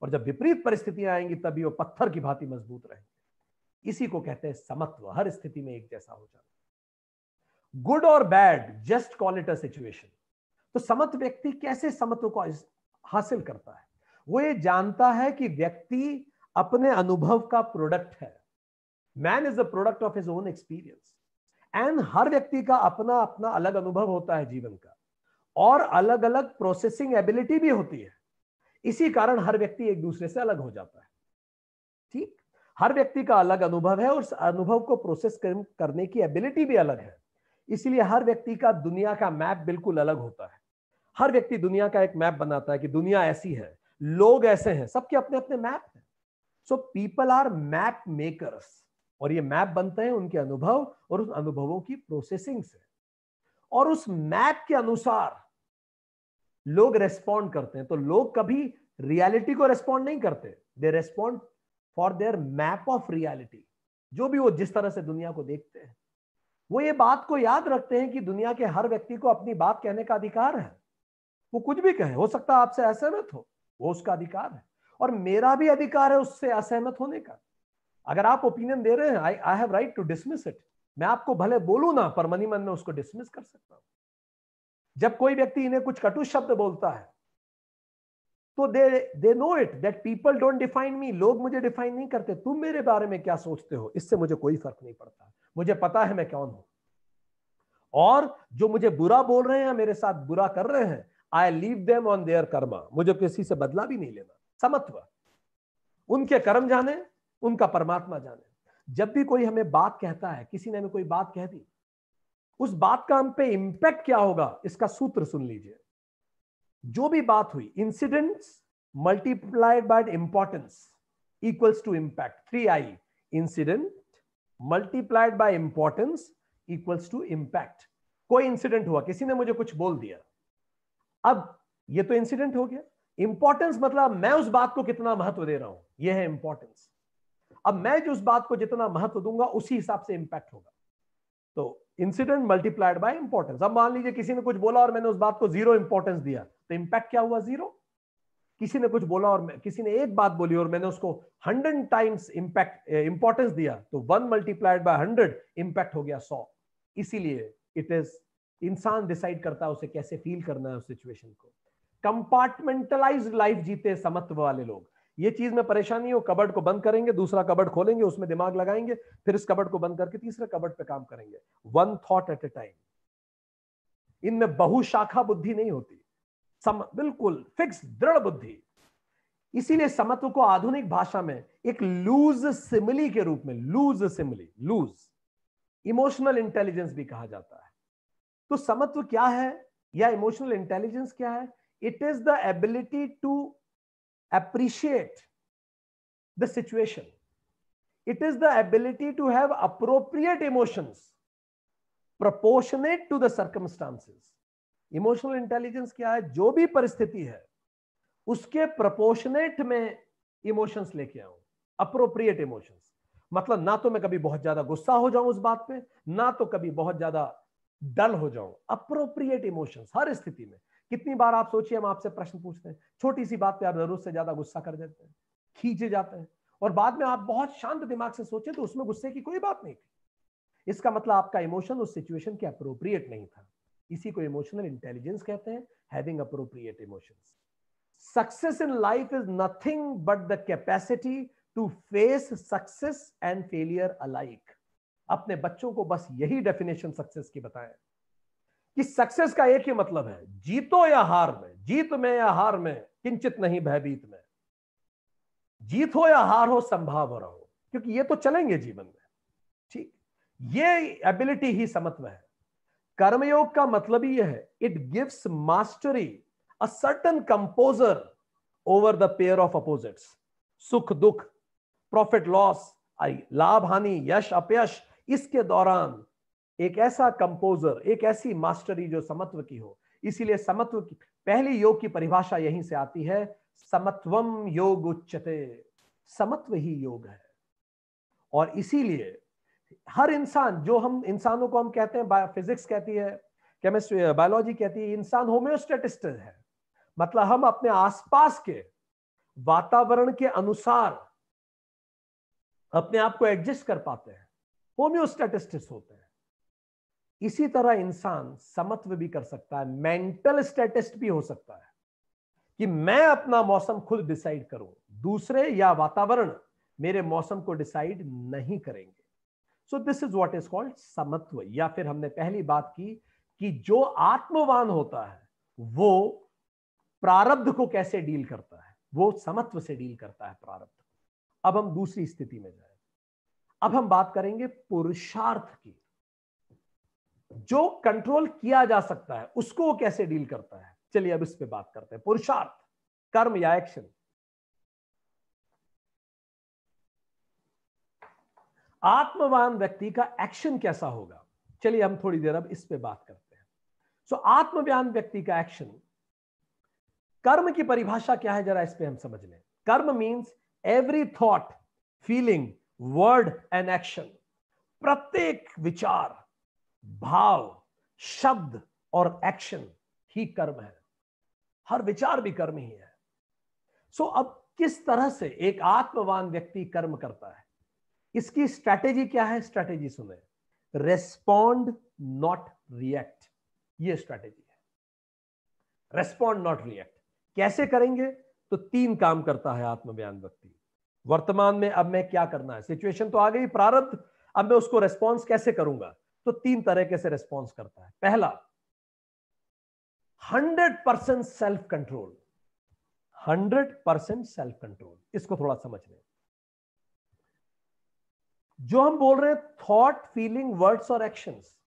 और जब विपरीत परिस्थितियां आएंगी तभी वो पत्थर की भांति मजबूत रहेंगे इसी को कहते हैं समत्व हर स्थिति में एक जैसा हो जाना गुड और bad just call it a situation तो समत व्यक्ति कैसे समत्व को हासिल करता है वो ये जानता है कि व्यक्ति अपने अनुभव का प्रोडक्ट है man is the product of his own experience and हर व्यक्ति का अपना अपना अलग अनुभव होता है जीवन का और अलग अलग प्रोसेसिंग एबिलिटी भी होती है इसी कारण हर व्यक्ति एक दूसरे से अलग हो जाता है ठीक हर व्यक्ति का अलग अनुभव है और उस अनुभव को प्रोसेस करने की एबिलिटी भी अलग है इसलिए हर व्यक्ति का दुनिया का मैप बिल्कुल अलग होता है हर व्यक्ति दुनिया का एक मैप बनाता है कि दुनिया ऐसी है लोग ऐसे हैं सबके अपने अपने मैप हैं so people are map makers और ये मैप बनते हैं उनके अनुभव और उस अनुभवों की प्रोसेसिंग से और उस मैप के अनुसार लोग रेस्पॉन्ड करते हैं तो लोग कभी रियलिटी को रेस्पॉन्ड नहीं करते they respond for their map of reality जो भी वो जिस तरह से दुनिया को देखते हैं वो ये बात को याद रखते हैं कि दुनिया के हर व्यक्ति को अपनी बात कहने का अधिकार है वो कुछ भी कहे हो सकता है आपसे असहमत हो वो उसका अधिकार है और मेरा भी अधिकार है उससे असहमत होने का अगर आप ओपिनियन दे रहे हैं I I have right to dismiss it मैं आपको भले बोलू ना पर मनी मन में उसको डिसमिस कर सकता हूं जब कोई व्यक्ति इन्हें कुछ कटु शब्द बोलता है तो they they know it that people don't define me लोग मुझे डिफाइन नहीं करते तुम मेरे बारे में क्या सोचते हो इससे मुझे कोई फर्क नहीं पड़ता मुझे पता है मैं कौन हूं और जो मुझे बुरा बोल रहे हैं या मेरे साथ बुरा कर रहे हैं I leave them on their karma मुझे किसी से बदला भी नहीं लेना समत्व उनके कर्म जाने उनका परमात्मा जाने जब भी कोई हमें बात कहता है किसी ने हमें कोई बात कह दी उस बात का हम पे इंपैक्ट क्या होगा इसका सूत्र सुन लीजिए जो भी बात हुई incidents multiplied by importance equals to impact three I incident multiplied by importance equals to impact कोई इंसिडेंट हुआ किसी ने मुझे कुछ बोल दिया अब ये तो इंसिडेंट हो गया इंपॉर्टेंस मतलब मैं उस बात को कितना महत्व दे रहा हूं यह है इंपॉर्टेंस अब मैं जो उस बात को जितना महत्व दूंगा उसी हिसाब से इंपैक्ट होगा तो इंसिडेंट मल्टीप्लाइड बाय इंपॉर्टेंस अब मान लीजिए किसी ने कुछ बोला और मैंने उस बात को जीरो इंपॉर्टेंस दिया तो इंपैक्ट क्या हुआ जीरो किसी ने कुछ बोला और मैं, किसी ने एक बात बोली और मैंने उसको हंड्रेड टाइम्स इंपैक्ट इंपॉर्टेंस दिया तो one multiplied by hundred impact हो गया सौ इसीलिए इट इज इंसान डिसाइड करता है उसे कैसे फील करना है उस सिचुएशन को कंपार्टमेंटलाइज लाइफ जीते समत्व वाले लोग ये चीज में परेशानी हो कबर्ड को बंद करेंगे दूसरा कबर्ड खोलेंगे उसमें दिमाग लगाएंगे फिर इस कबर्ड को बंद करके तीसरे कबर्ड पे काम करेंगे one thought at a time इनमें बहुशाखा बुद्धि नहीं होती सम बिल्कुल फिक्स दृढ़ बुद्धि इसीलिए समत्व को आधुनिक भाषा में एक लूज सिमिली के रूप में loose simile loose emotional intelligence भी कहा जाता है तो समत्व क्या है या इमोशनल इंटेलिजेंस क्या है it is the ability to appreciate the situation it is the ability to have appropriate emotions proportionate to the circumstances emotional intelligence क्या है जो भी परिस्थिति है उसके प्रपोर्शनेट में इमोशंस लेके आऊं अप्रोप्रिएट इमोशंस मतलब ना तो मैं कभी बहुत ज्यादा गुस्सा हो जाऊं उस बात पे ना तो कभी बहुत ज्यादा डल हो जाऊं अप्रोप्रिएट इमोशंस हर स्थिति में कितनी बार आप सोचिए हम आपसे प्रश्न पूछते हैं छोटी सी बात पे आप जरूरत से ज्यादा गुस्सा कर देते हैं खींचे जाते हैं और बाद में आप बहुत शांत दिमाग से सोचे तो उसमें गुस्से की कोई बात नहीं थी इसका मतलब आपका इमोशन उस सिचुएशन के अप्रोप्रिएट नहीं था इसी को इमोशनल इंटेलिजेंस कहते हैं having appropriate emotions success in life is nothing but the capacity to face success and failure alike अपने बच्चों को बस यही डेफिनेशन सक्सेस की बताएं कि सक्सेस का एक ही मतलब है जीतो या हार में जीत में या हार में किंचित नहीं भयभीत में जीत हो या हार हो संभाव रहो क्योंकि ये तो चलेंगे जीवन में ठीक ये एबिलिटी ही समत्व है कर्मयोग का मतलब ही है it gives mastery a certain composure over the pair of opposites सुख दुख प्रॉफिट लॉस लाभ हानि यश अपयश इसके दौरान एक ऐसा कंपोजर एक ऐसी मास्टरी जो समत्व की हो इसीलिए समत्व की पहली योग की परिभाषा यहीं से आती है समत्वम योग उच्चते समत्व ही योग है और इसीलिए हर इंसान जो हम इंसानों को हम कहते हैं फिजिक्स कहती है केमिस्ट्री बायोलॉजी uh, कहती है इंसान होम्योस्टेटिस्ट है मतलब हम अपने आसपास के वातावरण के अनुसार अपने आप को एडजस्ट कर पाते हैं होम्योस्टेटिस्टिक्स होते हैं इसी तरह इंसान समत्व भी कर सकता है मेंटल स्टेटिस्ट भी हो सकता है कि मैं अपना मौसम खुद डिसाइड करूं दूसरे या वातावरण मेरे मौसम को डिसाइड नहीं करेंगे so this is what is called समत्व या फिर हमने पहली बात की कि जो आत्मवान होता है वो प्रारब्ध को कैसे डील करता है वो समत्व से डील करता है प्रारब्ध अब हम दूसरी स्थिति में जाए अब हम बात करेंगे पुरुषार्थ की जो कंट्रोल किया जा सकता है उसको वो कैसे डील करता है चलिए अब इस पे बात करते हैं पुरुषार्थ कर्म या एक्शन आत्मवान व्यक्ति का एक्शन कैसा होगा चलिए हम थोड़ी देर अब इस पे बात करते हैं सो आत्मव्यान व्यक्ति का एक्शन कर्म की परिभाषा क्या है जरा इस पे हम समझ लें कर्म means every thought feeling word and action प्रत्येक विचार भाव शब्द और एक्शन ही कर्म है हर विचार भी कर्म ही है सो अब किस तरह से एक आत्मवान व्यक्ति कर्म करता है इसकी स्ट्रैटेजी क्या है स्ट्रैटेजी सुने रेस्पॉन्ड नॉट रिएक्ट ये स्ट्रैटेजी है रेस्पॉन्ड नॉट रिएक्ट कैसे करेंगे तो तीन काम करता है आत्मव्यान व्यक्ति वर्तमान में अब मैं क्या करना है सिचुएशन तो आ गई प्रारब्ध अब मैं उसको रेस्पॉन्स कैसे करूंगा तो तीन तरीके से रेस्पॉन्स करता है पहला hundred percent self control hundred percent self control इसको थोड़ा समझ लें जो हम बोल रहे हैं थॉट फीलिंग वर्ड्स और एक्शंस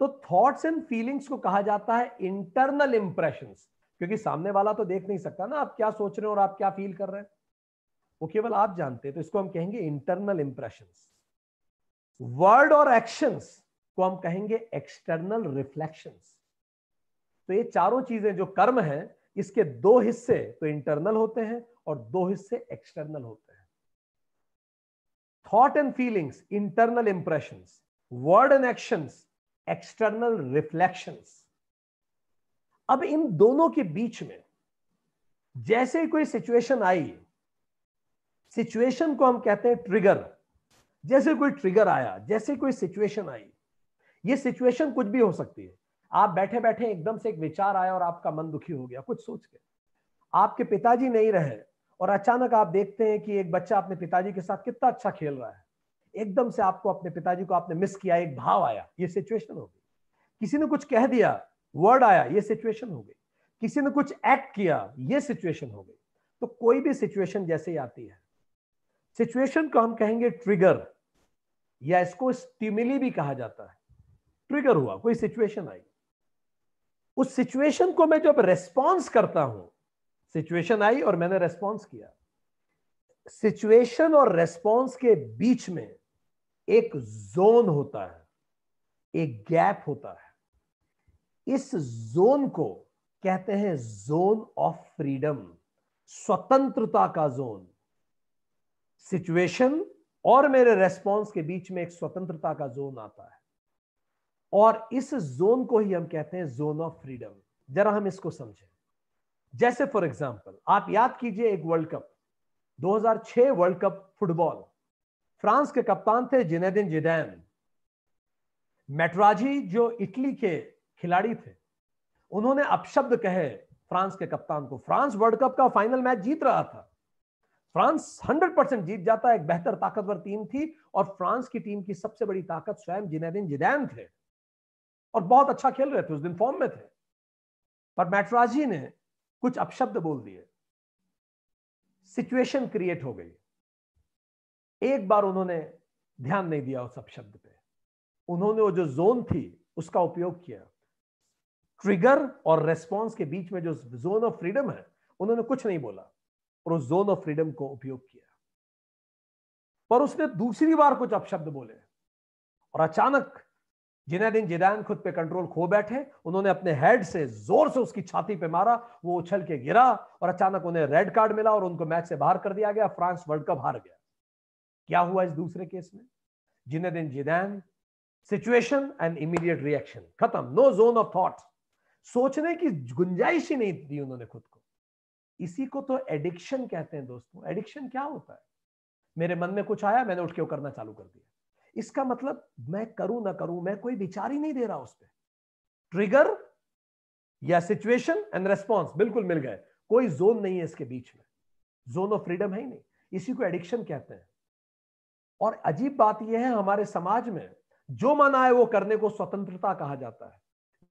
तो थॉट्स एंड फीलिंग्स को कहा जाता है इंटरनल इंप्रेशंस क्योंकि सामने वाला तो देख नहीं सकता ना आप क्या सोच रहे हो और आप क्या फील कर रहे हैं वो केवल आप जानते हैं तो इसको हम कहेंगे इंटरनल इंप्रेशन वर्ड और एक्शंस को हम कहेंगे एक्सटर्नल रिफ्लेक्शन तो ये चारों चीजें जो कर्म है इसके दो हिस्से तो इंटरनल होते हैं और दो हिस्से एक्सटर्नल होते हैं thought and feelings internal impression word and actions external reflection अब इन दोनों के बीच में जैसे कोई सिचुएशन आई सिचुएशन को हम कहते हैं ट्रिगर जैसे कोई ट्रिगर आया जैसे कोई सिचुएशन आई ये सिचुएशन कुछ भी हो सकती है आप बैठे बैठे एकदम से एक विचार आया और आपका मन दुखी हो गया कुछ सोच के आपके पिताजी नहीं रहे और अचानक आप देखते हैं कि एक बच्चा अपने पिताजी के साथ कितना अच्छा खेल रहा है एकदम से आपको अपने पिताजी को आपने मिस किया एक भाव आया ये सिचुएशन हो गई किसी ने कुछ कह दिया वर्ड आया ये सिचुएशन हो गई किसी ने कुछ एक्ट किया ये सिचुएशन हो गई तो कोई भी सिचुएशन जैसे ही आती है सिचुएशन को हम कहेंगे ट्रिगर या इसको स्टिमिली भी कहा जाता है ट्रिगर हुआ कोई सिचुएशन आई उस सिचुएशन को मैं जब रेस्पॉन्स करता हूं सिचुएशन आई और मैंने रेस्पॉन्स किया सिचुएशन और रेस्पॉन्स के बीच में एक जोन होता है एक गैप होता है इस जोन को कहते हैं जोन ऑफ फ्रीडम स्वतंत्रता का जोन सिचुएशन और मेरे रेस्पॉन्स के बीच में एक स्वतंत्रता का जोन आता है और इस जोन को ही हम कहते हैं जोन ऑफ फ्रीडम जरा हम इसको समझें जैसे फॉर एग्जाम्पल आप याद कीजिए एक world cup 2006 world cup football France के कप्तान थे जिनेदिन जिदैन मेटराजी जो इटली के खिलाड़ी थे उन्होंने अपशब्द कहे फ्रांस के कप्तान को फ्रांस वर्ल्ड कप का फाइनल मैच जीत रहा था फ्रांस 100 परसेंट जीत जाता एक बेहतर ताकतवर टीम थी और फ्रांस की टीम की सबसे बड़ी ताकत स्वयं जिनेदिन जिदैन थे और बहुत अच्छा खेल रहे थे उस दिन फॉर्म में थे पर मैटराजी ने कुछ अपशब्द बोल दिए सिचुएशन क्रिएट हो गई एक बार उन्होंने ध्यान नहीं दिया उस अपशब्द पे उन्होंने वो जो जोन थी उसका उपयोग किया ट्रिगर और रेस्पॉन्स के बीच में जो जोन ऑफ फ्रीडम है उन्होंने कुछ नहीं बोला और उस जोन ऑफ फ्रीडम को उपयोग किया पर उसने दूसरी बार कुछ अपशब्द बोले और अचानक जिन्हें दिन जिदान खुद पे कंट्रोल खो बैठे उन्होंने अपने हेड से जोर से उसकी छाती पे मारा वो उछल के गिरा और अचानक उन्हें रेड कार्ड मिला और उनको मैच से बाहर कर दिया गया फ्रांस वर्ल्ड कप हार गया क्या हुआ इस दूसरे केस में जिन्हें दिन Zidane situation and immediate reaction खत्म नो जोन ऑफ थॉट सोचने की गुंजाइश ही नहीं दी उन्होंने खुद को इसी को तो एडिक्शन कहते हैं दोस्तों एडिक्शन क्या होता है मेरे मन में कुछ आया मैंने उठ के वो करना चालू कर दिया इसका मतलब मैं करूं ना करूं मैं कोई विचार ही नहीं दे रहा उस पर ट्रिगर या सिचुएशन एंड रेस्पॉन्स बिल्कुल मिल गए कोई जोन नहीं है इसके बीच में जोन ऑफ फ्रीडम है ही नहीं इसी को एडिक्शन कहते हैं और अजीब बात यह है हमारे समाज में जो मना है वो करने को स्वतंत्रता कहा जाता है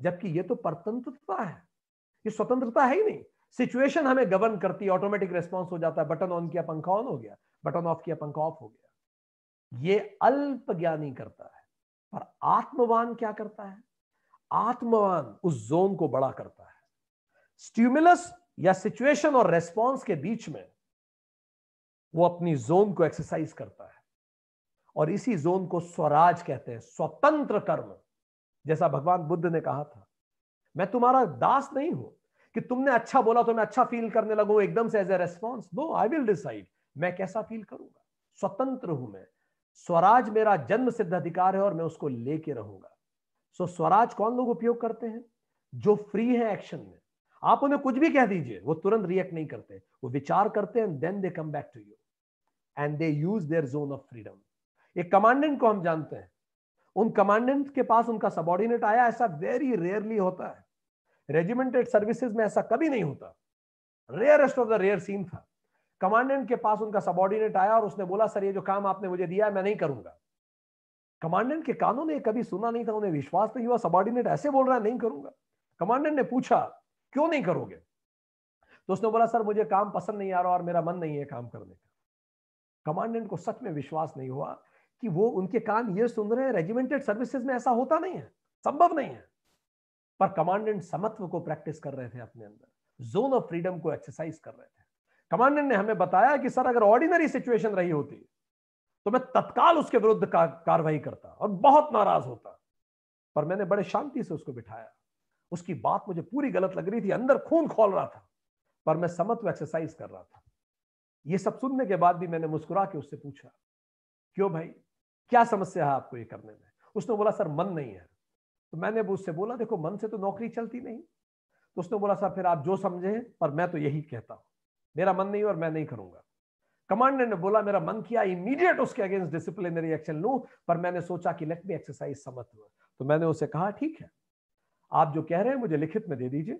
जबकि ये तो परतंत्रता है ये स्वतंत्रता है ही नहीं सिचुएशन हमें गवर्न करती है ऑटोमेटिक रेस्पॉन्स हो जाता है बटन ऑन किया पंखा ऑन हो गया बटन ऑफ किया पंखा ऑफ हो गया ये अल्प ज्ञानी करता है पर आत्मवान क्या करता है आत्मवान उस जोन को बड़ा करता है स्ट्यूमुलस या सिचुएशन और रेस्पॉन्स के बीच में वो अपनी जोन को एक्सरसाइज करता है और इसी जोन को स्वराज कहते हैं स्वतंत्र कर्म जैसा भगवान बुद्ध ने कहा था मैं तुम्हारा दास नहीं हूं कि तुमने अच्छा बोला तो मैं अच्छा फील करने लगू एकदम से as a response no I will decide मैं कैसा फील करूंगा स्वतंत्र हूं मैं स्वराज मेरा जन्म सिद्ध अधिकार है और मैं उसको लेके रहूंगा सो so, स्वराज कौन लोग उपयोग करते हैं जो फ्री है एक्शन में आप उन्हें कुछ भी कह दीजिए वो तुरंत रिएक्ट नहीं करते वो विचार करते हैं then they come back to you and they use their zone of freedom एक कमांडेंट को हम जानते हैं उन कमांडेंट के पास उनका सबॉर्डिनेट आया ऐसा वेरी रेयरली होता है रेजिमेंटेड सर्विसेज में ऐसा कभी नहीं होता rarest of the rare scene था कमांडेंट के पास उनका सबॉर्डिनेट आया और उसने बोला सर ये जो काम आपने मुझे दिया है मैं नहीं करूंगा कमांडेंट के कानों ने कभी सुना नहीं था उन्हें विश्वास नहीं हुआ सबॉर्डिनेट ऐसे बोल रहा है नहीं करूंगा कमांडेंट ने पूछा क्यों नहीं करोगे तो उसने बोला सर मुझे काम पसंद नहीं आ रहा और मेरा मन नहीं है काम करने का कमांडेंट को सच में विश्वास नहीं हुआ कि वो उनके कान ये सुन रहे हैं रेजिमेंटेड सर्विसेज में ऐसा होता नहीं है संभव नहीं है पर कमांडेंट समत्व को प्रैक्टिस कर रहे थे अपने अंदर जोन ऑफ फ्रीडम को एक्सरसाइज कर रहे थे कमांडेंट ने हमें बताया कि सर अगर ऑर्डिनरी सिचुएशन रही होती तो मैं तत्काल उसके विरुद्ध का, कार्रवाई करता और बहुत नाराज होता पर मैंने बड़े शांति से उसको बिठाया उसकी बात मुझे पूरी गलत लग रही थी अंदर खून खोल रहा था पर मैं समत्व एक्सरसाइज कर रहा था यह सब सुनने के बाद भी मैंने मुस्कुरा के उससे पूछा क्यों भाई क्या समस्या है आपको ये करने में उसने बोला सर मन नहीं है तो मैंने उससे बोला देखो मन से तो नौकरी चलती नहीं तो उसने बोला सर फिर आप जो समझे पर मैं तो यही कहता हूं मेरा मन नहीं और मैं नहीं करूंगा कमांडर ने बोला मेरा मन किया इमीडिएट उसके अगेंस्ट डिसिप्लिनरी एक्शन लू पर मैंने सोचा कि लेट मी एक्सरसाइज समत तो मैंने उसे कहा ठीक है आप जो कह रहे हैं मुझे लिखित में दे दीजिए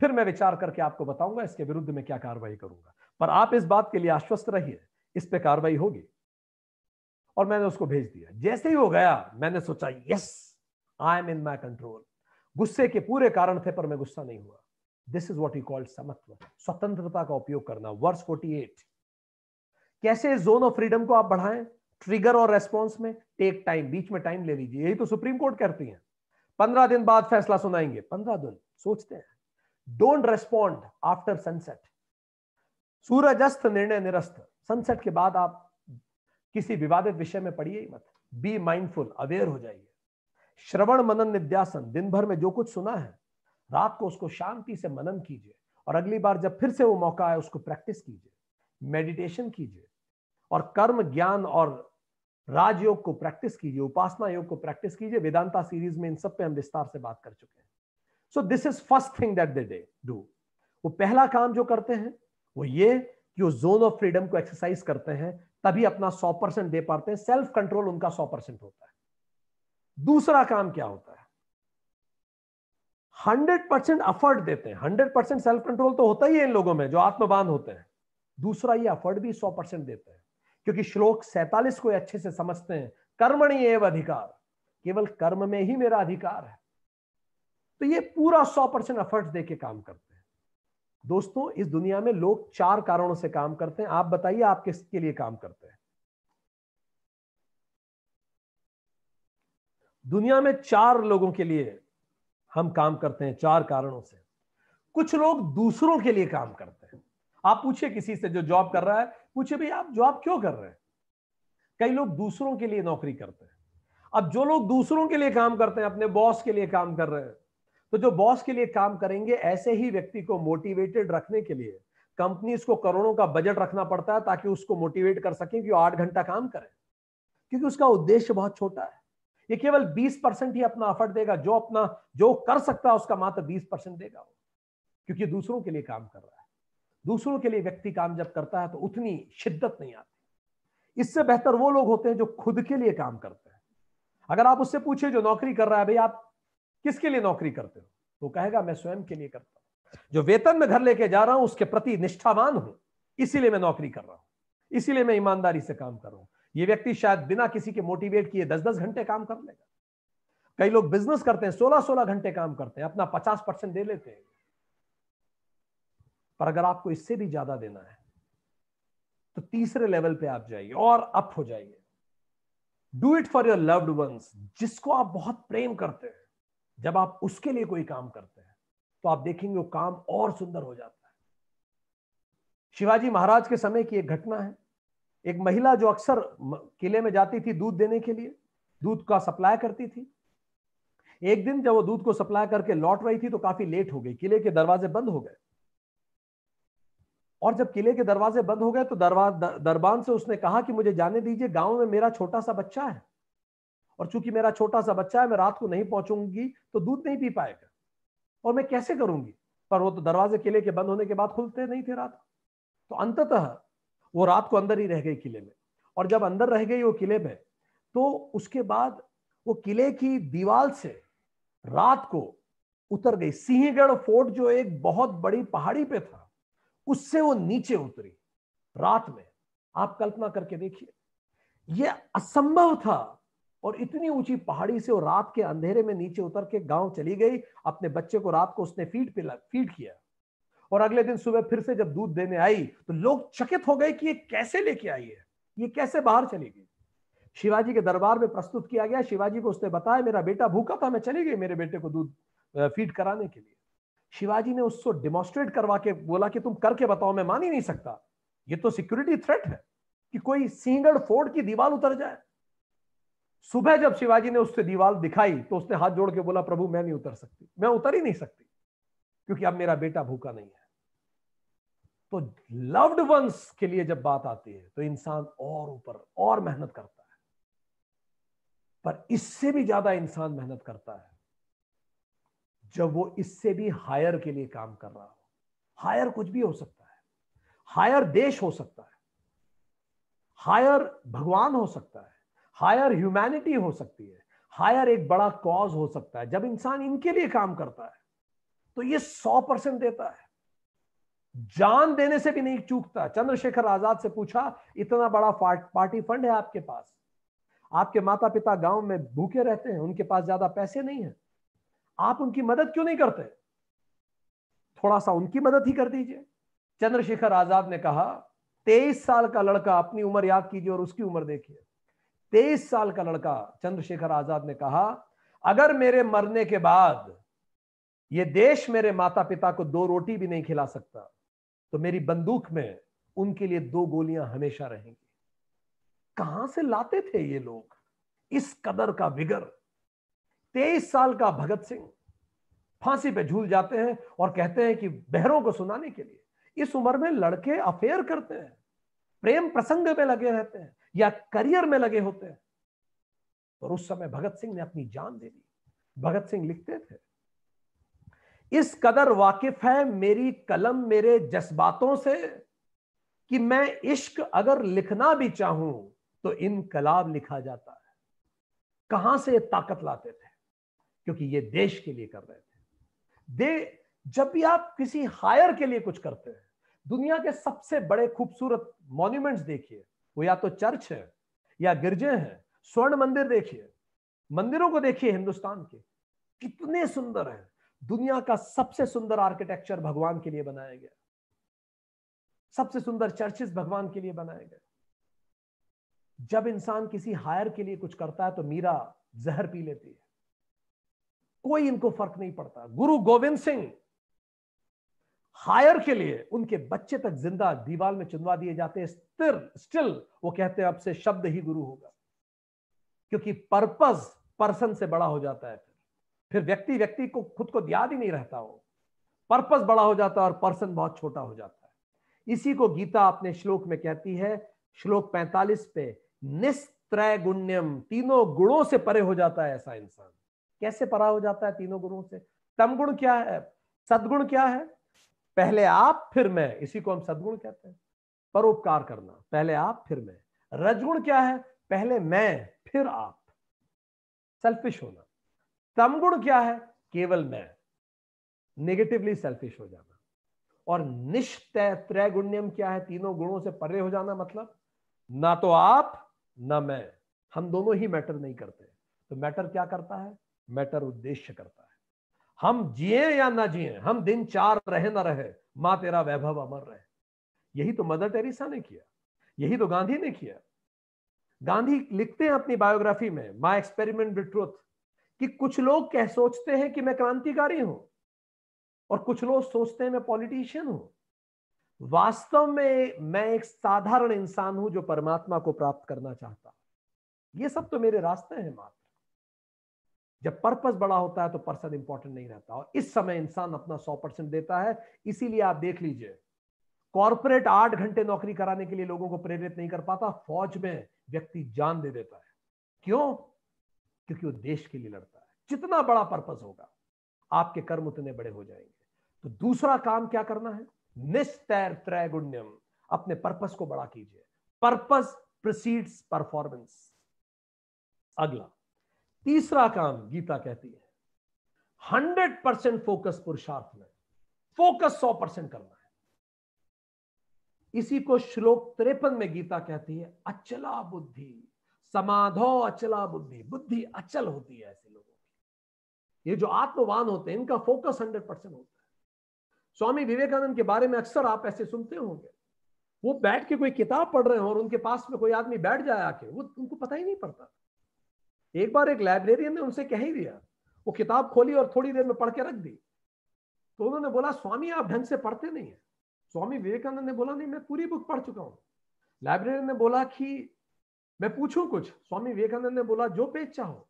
फिर मैं विचार करके आपको बताऊंगा इसके विरुद्ध में क्या कार्रवाई करूंगा पर आप इस बात के लिए आश्वस्त रहिए इस पे कार्रवाई होगी और मैंने उसको भेज दिया जैसे ही हो गया मैंने सोचा yes I am in my control गुस्से के पूरे कारण थे पर मैं गुस्सा नहीं हुआ this is what you called समत्व स्वतंत्रता का उपयोग करना वर्ष 48 कैसे जोन ऑफ फ्रीडम को आप बढ़ाएं ट्रिगर और रेस्पॉन्स में टेक टाइम बीच में टाइम ले लीजिए यही तो सुप्रीम कोर्ट करती है पंद्रह दिन बाद फैसला सुनाएंगे पंद्रह दिन सोचते हैं डोंट रेस्पॉन्ड आफ्टर सनसेट सूरज अस्त निर्णय निरस्त सनसेट के बाद आप किसी विवादित विषय में पढ़िए मत बी माइंडफुल अवेयर हो जाइए श्रवण मनन निध्यासन दिन भर में जो कुछ सुना है रात को उसको शांति से मनन कीजिए और अगली बार जब फिर से वो मौका आए उसको प्रैक्टिस कीजिए मेडिटेशन कीजिए और कर्म ज्ञान और राजयोग को प्रैक्टिस कीजिए उपासना योग को प्रैक्टिस कीजिए वेदांता सीरीज में इन सब पे हम विस्तार से बात कर चुके हैं so this is first thing that they day do वो पहला काम जो करते हैं वो ये कि वो जोन ऑफ फ्रीडम को एक्सरसाइज करते हैं तभी अपना सौ परसेंट दे पाते हैं सेल्फ कंट्रोल उनका सौ परसेंट होता है दूसरा काम क्या होता है हंड्रेड परसेंट अफर्ट देते हैं हंड्रेड परसेंट सेल्फ कंट्रोल तो होता ही है इन लोगों में जो आत्मबान होते हैं दूसरा ये अफर्ट भी सौ परसेंट देते हैं क्योंकि श्लोक सैतालीस को अच्छे से समझते हैं कर्मणी एवं अधिकार केवल कर्म में ही मेरा अधिकार है तो ये पूरा सौ परसेंट अफर्ट दे के काम करते हैं दोस्तों इस दुनिया में लोग चार कारणों से काम करते हैं आप बताइए आप किसके लिए काम करते हैं दुनिया में चार लोगों के लिए हम काम करते हैं चार कारणों से कुछ लोग दूसरों के लिए काम करते हैं आप पूछिए किसी से जो जॉब कर रहा है पूछिए भाई आप जॉब क्यों कर रहे हैं कई लोग दूसरों के लिए नौकरी करते हैं अब जो लोग दूसरों के लिए काम करते हैं अपने बॉस के लिए काम कर रहे हैं तो जो बॉस के लिए काम करेंगे ऐसे ही व्यक्ति को मोटिवेटेड रखने के लिए कंपनीज को करोड़ों का बजट रखना पड़ता है ताकि उसको मोटिवेट कर सके कि वो आठ घंटा काम करें क्योंकि उसका उद्देश्य बहुत छोटा है ये केवल 20 परसेंट ही अपना अफर्ट देगा जो अपना जो कर सकता है उसका मात्र 20 परसेंट देगा वो क्योंकि दूसरों के लिए काम कर रहा है दूसरों के लिए व्यक्ति काम जब करता है तो उतनी शिद्दत नहीं आती इससे बेहतर वो लोग होते हैं जो खुद के लिए काम करते हैं अगर आप उससे पूछे जो नौकरी कर रहा है भाई आप किसके लिए नौकरी करते हो तो कहेगा मैं स्वयं के लिए करता हूं जो वेतन में घर लेके जा रहा हूं उसके प्रति निष्ठावान हूं इसीलिए मैं नौकरी कर रहा हूं इसीलिए मैं ईमानदारी से काम कर रहा हूं ये व्यक्ति शायद बिना किसी के मोटिवेट किए दस दस घंटे काम कर लेगा कई लोग बिजनेस करते हैं सोलह सोलह घंटे काम करते हैं अपना पचास परसेंट दे लेते हैं पर अगर आपको इससे भी ज्यादा देना है तो तीसरे लेवल पे आप जाइए और अप हो जाइए do it for your loved ones जिसको आप बहुत प्रेम करते हैं जब आप उसके लिए कोई काम करते हैं तो आप देखेंगे वो काम और सुंदर हो जाता है शिवाजी महाराज के समय की एक घटना है एक महिला जो अक्सर किले में जाती थी दूध देने के लिए दूध का सप्लाई करती थी एक दिन जब वो दूध को सप्लाई करके लौट रही थी तो काफी लेट हो गई किले के दरवाजे बंद हो गए और जब किले के दरवाजे बंद हो गए तो दरबार दरबान से उसने कहा कि मुझे जाने दीजिए गांव में मेरा छोटा सा बच्चा है और चूंकि मेरा छोटा सा बच्चा है मैं रात को नहीं पहुंचूंगी तो दूध नहीं पी पाएगा और मैं कैसे करूंगी पर वो तो दरवाजे किले के बंद होने के बाद खुलते नहीं थे रात तो अंततः वो रात को अंदर ही रह गई किले में और जब अंदर रह गई वो किले में तो उसके बाद वो किले की दीवार से रात को उतर गई सिंहगढ़ फोर्ट जो एक बहुत बड़ी पहाड़ी पे था उससे वो नीचे उतरी रात में आप कल्पना करके देखिए यह असंभव था और इतनी ऊंची पहाड़ी से वो रात के अंधेरे में नीचे उतर के गांव चली गई अपने बच्चे को रात को उसने फीड पे फीड किया और अगले दिन सुबह फिर से जब दूध देने आई तो लोग चकित हो गए कि ये कैसे लेके आई है ये कैसे बाहर चली गई शिवाजी के दरबार में प्रस्तुत किया गया शिवाजी को उसने बताया मेरा बेटा भूखा था मैं चली गई मेरे बेटे को दूध फीड कराने के लिए शिवाजी ने उसको डिमोस्ट्रेट करवा के बोला कि तुम करके बताओ मैं मान ही नहीं सकता ये तो सिक्योरिटी थ्रेट है कि कोई सिंगड़ फोड़ की दीवार उतर जाए सुबह जब शिवाजी ने उससे दीवार दिखाई तो उसने हाथ जोड़ के बोला प्रभु मैं नहीं उतर सकती मैं उतर ही नहीं सकती क्योंकि अब मेरा बेटा भूखा नहीं है तो लव्ड वंस के लिए जब बात आती है तो इंसान और ऊपर और मेहनत करता है पर इससे भी ज्यादा इंसान मेहनत करता है जब वो इससे भी हायर के लिए काम कर रहा हो हायर कुछ भी हो सकता है हायर देश हो सकता है हायर भगवान हो सकता है हायर ह्यूमैनिटी हो सकती है हायर एक बड़ा कॉज हो सकता है जब इंसान इनके लिए काम करता है तो ये सौ परसेंट देता है जान देने से भी नहीं चूकता चंद्रशेखर आजाद से पूछा इतना बड़ा पार्टी फंड है आपके पास आपके माता पिता गांव में भूखे रहते हैं उनके पास ज्यादा पैसे नहीं है आप उनकी मदद क्यों नहीं करते थोड़ा सा उनकी मदद ही कर दीजिए चंद्रशेखर आजाद ने कहा तेईस साल का लड़का अपनी उम्र याद कीजिए और उसकी उम्र देखिए तेईस साल का लड़का चंद्रशेखर आजाद ने कहा अगर मेरे मरने के बाद ये देश मेरे माता पिता को दो रोटी भी नहीं खिला सकता तो मेरी बंदूक में उनके लिए दो गोलियां हमेशा रहेंगी कहां से लाते थे ये लोग इस कदर का विगर तेईस साल का भगत सिंह फांसी पे झूल जाते हैं और कहते हैं कि बहरों को सुनाने के लिए इस उम्र में लड़के अफेयर करते हैं प्रेम प्रसंग में लगे रहते हैं या करियर में लगे होते हैं और उस समय भगत सिंह ने अपनी जान दे दी भगत सिंह लिखते थे इस कदर वाकिफ है मेरी कलम मेरे जज्बातों से कि मैं इश्क अगर लिखना भी चाहूं तो इनकलाब लिखा जाता है कहां से ये ताकत लाते थे क्योंकि ये देश के लिए कर रहे थे दे जब भी आप किसी हायर के लिए कुछ करते हैं दुनिया के सबसे बड़े खूबसूरत मॉन्यूमेंट्स देखिए वो या तो चर्च है या गिरजे हैं स्वर्ण मंदिर देखिए मंदिरों को देखिए हिंदुस्तान के कितने सुंदर हैं दुनिया का सबसे सुंदर आर्किटेक्चर भगवान के लिए बनाया गया सबसे सुंदर चर्चेस भगवान के लिए बनाए गए जब इंसान किसी हायर के लिए कुछ करता है तो मीरा जहर पी लेती है कोई इनको फर्क नहीं पड़ता गुरु गोविंद सिंह हायर के लिए उनके बच्चे तक जिंदा दीवार में चुनवा दिए जाते हैं स्थिर स्टिल वो कहते हैं अब से शब्द ही गुरु होगा क्योंकि पर्पज पर्सन से बड़ा हो जाता है फिर फिर व्यक्ति व्यक्ति को खुद को याद ही नहीं रहता हो पर्पस बड़ा हो जाता है और पर्सन बहुत छोटा हो जाता है इसी को गीता अपने श्लोक में कहती है श्लोक 45 पे निस्त्रय गुण्यम तीनों गुणों से परे हो जाता है ऐसा इंसान कैसे परा हो जाता है तीनों गुणों से तम गुण क्या है सदगुण क्या है पहले आप फिर मैं इसी को हम सदगुण कहते हैं परोपकार करना पहले आप फिर मैं रजगुण क्या है पहले मैं फिर आप सेल्फिश होना तमगुण क्या है केवल मैं नेगेटिवली सेल्फिश हो जाना और निश्चय त्रैगुण्यम क्या है तीनों गुणों से परे हो जाना मतलब ना तो आप ना मैं हम दोनों ही मैटर नहीं करते तो मैटर क्या करता है मैटर उद्देश्य करता है हम जिए या ना जिए हम दिन चार रहे ना रहे माँ तेरा वैभव अमर रहे यही तो मदर टेरिसा ने किया यही तो गांधी ने किया गांधी लिखते हैं अपनी बायोग्राफी में माई एक्सपेरिमेंट विद ट्रूथ कि कुछ लोग कह सोचते हैं कि मैं क्रांतिकारी हूं और कुछ लोग सोचते हैं मैं पॉलिटिशियन हूं वास्तव में मैं एक साधारण इंसान हूं जो परमात्मा को प्राप्त करना चाहता ये सब तो मेरे रास्ते हैं मात्र जब पर्पस बड़ा होता है तो पर्सन इंपॉर्टेंट नहीं रहता और इस समय इंसान अपना सौ परसेंट देता है इसीलिए आप देख लीजिए कॉरपोरेट आठ घंटे नौकरी कराने के लिए लोगों को प्रेरित नहीं कर पाता फौज में व्यक्ति जान दे देता है क्यों क्योंकि वो देश के लिए लड़ता है जितना बड़ा पर्पज होगा आपके कर्म उतने बड़े हो जाएंगे तो दूसरा काम क्या करना है निस्तैर त्रैगुण्यम अपने पर्पज को बड़ा कीजिए पर्पज प्रसीड्स परफॉर्मेंस अगला तीसरा काम गीता कहती है हंड्रेड परसेंट फोकस पुरुषार्थ में फोकस सौ परसेंट करना है इसी को श्लोक त्रेपन में गीता कहती है अचला बुद्धि समाधो अचला बुद्धि बुद्धि अचल होती है ऐसे लोगों की ये जो आत्मवान होते हैं इनका फोकस हंड्रेड परसेंट होता है स्वामी विवेकानंद के बारे में अक्सर आप ऐसे सुनते होंगे वो बैठ के कोई किताब पढ़ रहे हो और उनके पास में कोई आदमी बैठ जाए आके वो उनको पता ही नहीं पड़ता एक बार एक लाइब्रेरियन ने उनसे कह ही दिया वो किताब खोली और थोड़ी देर में पढ़ के रख दी तो उन्होंने बोला स्वामी आप ढंग से पढ़ते नहीं है स्वामी विवेकानंद ने बोला नहीं मैं पूरी बुक पढ़ चुका हूँ लाइब्रेरियन ने बोला कि मैं पूछूं कुछ स्वामी विवेकानंद ने बोला जो पेज चाहो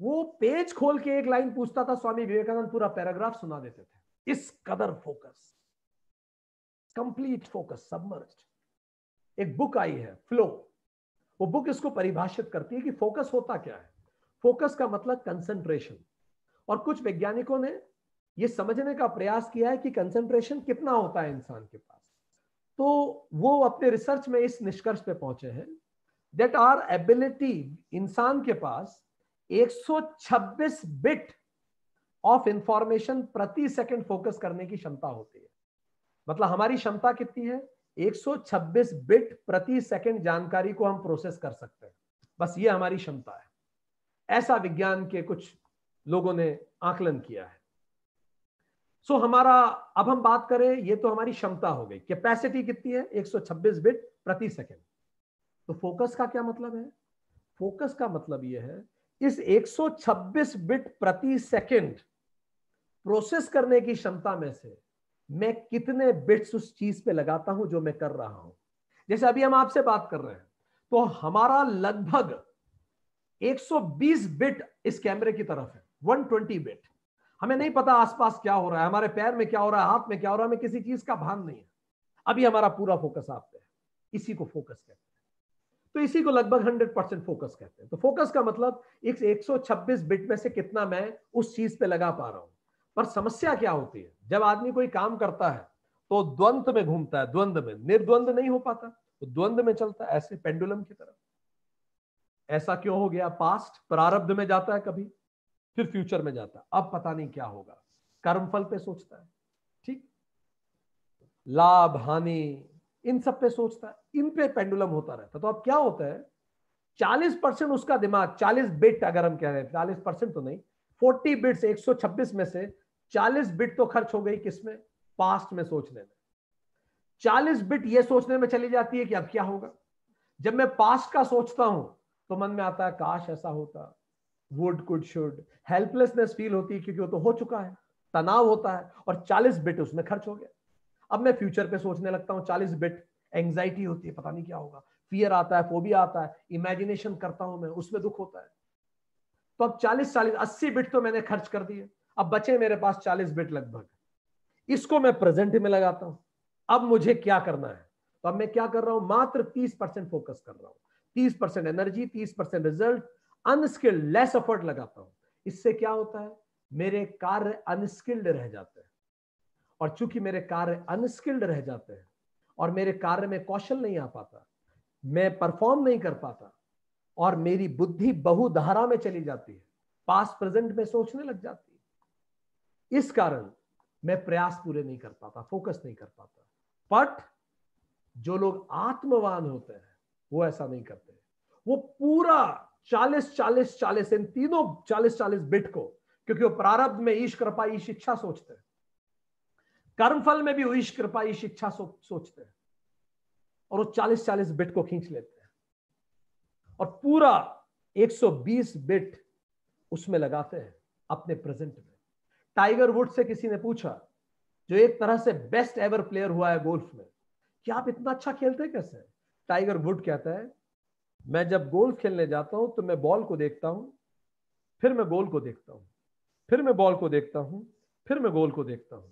वो पेज खोल के एक लाइन पूछता था स्वामी विवेकानंद पूरा पैराग्राफ सुना देते थे इस कदर फोकस कंप्लीट फोकस सबमर्ज एक बुक आई है फ्लो वो बुक इसको परिभाषित करती है कि फोकस होता क्या है फोकस का मतलब कंसंट्रेशन और कुछ वैज्ञानिकों ने ये समझने का प्रयास किया है कि कंसंट्रेशन कितना होता है इंसान के पास तो वो अपने रिसर्च में इस निष्कर्ष पे पहुंचे हैं दैट आर एबिलिटी इंसान के पास 126 बिट ऑफ इंफॉर्मेशन प्रति सेकंड फोकस करने की क्षमता होती है मतलब हमारी क्षमता कितनी है 126 बिट प्रति सेकंड जानकारी को हम प्रोसेस कर सकते हैं बस ये हमारी क्षमता है ऐसा विज्ञान के कुछ लोगों ने आकलन किया है सो so, हमारा अब हम बात करें ये तो हमारी क्षमता हो गई कैपेसिटी कितनी है 126 बिट प्रति सेकंड तो फोकस का क्या मतलब है फोकस का मतलब यह है इस 126 बिट प्रति सेकंड प्रोसेस करने की क्षमता में से मैं कितने बिट्स उस चीज पे लगाता हूं जो मैं कर रहा हूं जैसे अभी हम आपसे बात कर रहे हैं तो हमारा लगभग 120 बिट इस कैमरे की तरफ है 120 बिट हमें नहीं पता आसपास क्या हो रहा है हमारे पैर में क्या हो रहा है हाथ में क्या हो रहा है हमें किसी चीज का भान नहीं है अभी हमारा पूरा फोकस आप पे है इसी को फोकस कहते हैं तो इसी को लगभग 100 परसेंट फोकस कहते हैं तो फोकस का मतलब इस 126 बिट में से कितना मैं उस चीज पे लगा पा रहा हूं पर समस्या क्या होती है जब आदमी कोई काम करता है तो द्वंद में घूमता है द्वंद में निर्द्वंद नहीं हो पाता तो द्वंद में चलता है ऐसे पेंडुलम की तरफ ऐसा क्यों हो गया पास्ट प्रारब्ध में जाता है कभी फिर फ्यूचर में जाता है अब पता नहीं क्या होगा कर्मफल पे सोचता है ठीक लाभ हानि इन सब पे सोचता है इन पे पेंडुलम होता रहता है तो अब क्या होता है चालीस परसेंट उसका दिमाग चालीस बिट अगर हम कह रहे हैं चालीस परसेंट तो नहीं फोर्टी बिट एक सौ छब्बीस में से चालीस बिट तो खर्च हो गई किसमें पास्ट में सोचने में चालीस बिट ये सोचने में चली जाती है कि अब क्या होगा जब मैं पास्ट का सोचता हूं तो मन में आता है काश ऐसा होता would could should helplessness feel होती है क्योंकि वो तो हो चुका है तनाव होता है और चालीस बिट उसमें खर्च हो गया अब मैं फ्यूचर पे सोचने लगता हूँ चालीस बिट एंग्जाइटी होती है पता नहीं क्या होगा फियर आता है फोबिया आता है इमेजिनेशन करता हूं मैं उसमें दुख होता है तो अब चालीस चालीस अस्सी बिट तो मैंने खर्च कर दिए अब बचे मेरे पास चालीस बिट लगभग इसको मैं प्रेजेंट में लगाता हूं अब मुझे क्या करना है तो अब मैं क्या कर रहा हूं मात्र तीस परसेंट फोकस कर रहा हूं तीस परसेंट एनर्जी तीस percent result unskilled less effort लगाता हूं इससे क्या होता है मेरे कार्य अनस्किल्ड रह जाते हैं और चूंकि मेरे कार्य अनस्किल्ड रह जाते हैं और मेरे कार्य में कौशल नहीं आ पाता मैं परफॉर्म नहीं कर पाता और मेरी बुद्धि बहुधारा में चली जाती है पास प्रेजेंट में सोचने लग जाती है इस कारण मैं प्रयास पूरे नहीं कर पाता फोकस नहीं कर पाता बट जो लोग आत्मवान होते हैं वो ऐसा नहीं करते वो पूरा चालीस चालीस चालीस इन तीनों चालीस चालीस बिट को क्योंकि वो प्रारब्ध में ईश कृपा ईश इच्छा सोचते हैं कर्मफल में भी ईश कृपा ईश इच्छा सो, सोचते हैं और वो चालीस चालीस बिट को खींच लेते हैं और पूरा 120 बिट उसमें लगाते हैं अपने प्रेजेंट में टाइगर वुड से किसी ने पूछा जो एक तरह से बेस्ट एवर प्लेयर हुआ है गोल्फ में कि आप इतना अच्छा खेलते कैसे टाइगर वुड कहता है मैं जब गोल्फ खेलने जाता हूं तो मैं बॉल को देखता हूं फिर मैं गोल को देखता हूं फिर मैं बॉल को देखता हूं फिर मैं गोल को देखता हूं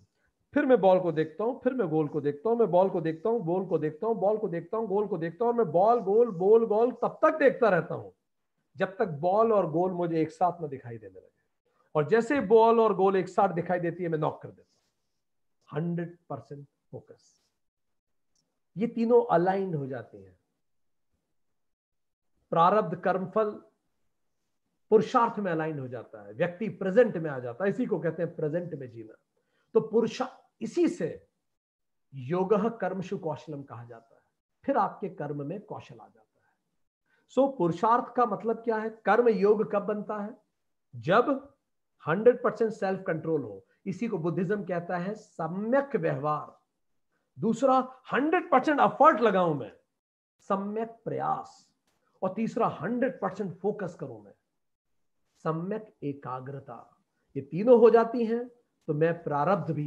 फिर मैं बॉल को देखता हूँ फिर मैं गोल को देखता हूँ मैं बॉल को देखता हूँ गोल को देखता हूँ बॉल को देखता हूँ गोल को देखता हूँ और मैं बॉल गोल बॉल गोल तब तक देखता रहता हूँ जब तक बॉल और गोल मुझे एक साथ में दिखाई देने लगे और जैसे बॉल और गोल एक साथ दिखाई देती है मैं नॉक कर देता हूँ हंड्रेड परसेंट फोकस ये तीनों अलाइंड हो जाती हैं प्रारब्ध कर्मफल पुरुषार्थ में अलाइन हो जाता है व्यक्ति प्रेजेंट में आ जाता है इसी को कहते हैं प्रेजेंट में जीना तो पुरुष इसी से योग कर्मशु कौशलम कहा जाता है फिर आपके कर्म में कौशल आ जाता है सो so, पुरुषार्थ का मतलब क्या है कर्म योग कब बनता है जब 100 परसेंट सेल्फ कंट्रोल हो इसी को बुद्धिज्म कहता है सम्यक व्यवहार दूसरा 100 परसेंट अफर्ट लगाऊ मैं सम्यक प्रयास और तीसरा हंड्रेड परसेंट फोकस करूं मैं सम्यक एकाग्रता ये तीनों हो जाती हैं तो मैं प्रारब्ध भी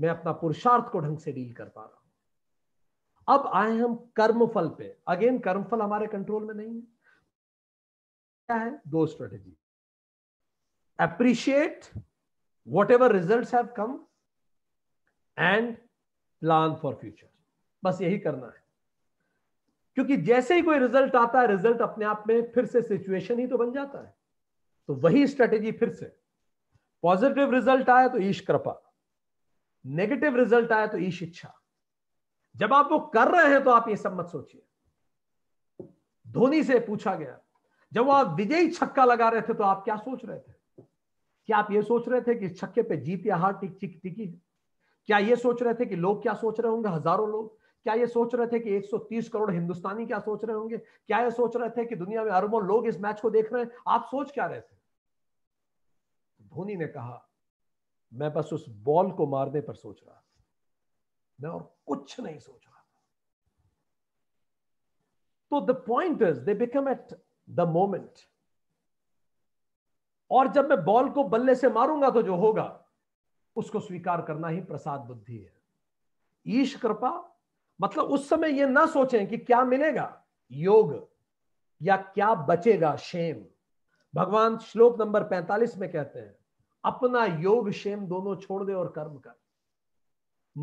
मैं अपना पुरुषार्थ को ढंग से डील कर पा रहा हूं अब आए हम कर्म फल पे अगेन कर्म फल हमारे कंट्रोल में नहीं है क्या है दो strategy whatever result have come and plan for future बस यही करना है क्योंकि जैसे ही कोई रिजल्ट आता है रिजल्ट अपने आप में फिर से सिचुएशन ही तो बन जाता है तो वही स्ट्रेटेजी फिर से पॉजिटिव रिजल्ट आया तो ईश कृपा नेगेटिव रिजल्ट आया तो ईश इच्छा जब आप वो कर रहे हैं तो आप ये सब मत सोचिए धोनी से पूछा गया जब आप विजयी छक्का लगा रहे थे तो आप क्या सोच रहे थे क्या आप ये सोच रहे थे कि छक्के पे जीत या हार टिक टिक टिकी है क्या ये सोच रहे थे कि लोग क्या सोच रहे होंगे हजारों लोग क्या ये सोच रहे थे कि 130 करोड़ हिंदुस्तानी क्या सोच रहे होंगे क्या ये सोच रहे थे कि दुनिया में अरबों लोग इस मैच को देख रहे हैं आप सोच क्या रहे थे धोनी ने कहा मैं बस उस बॉल को मारने पर सोच रहा मैं और कुछ नहीं सोच रहा था तो the point is they become at the moment और जब मैं बॉल को बल्ले से मारूंगा तो जो होगा उसको स्वीकार करना ही प्रसाद बुद्धि है ईश कृपा मतलब उस समय यह ना सोचें कि क्या मिलेगा योग या क्या बचेगा शेम भगवान श्लोक नंबर 45 में कहते हैं अपना योग शेम दोनों छोड़ दे और कर्म कर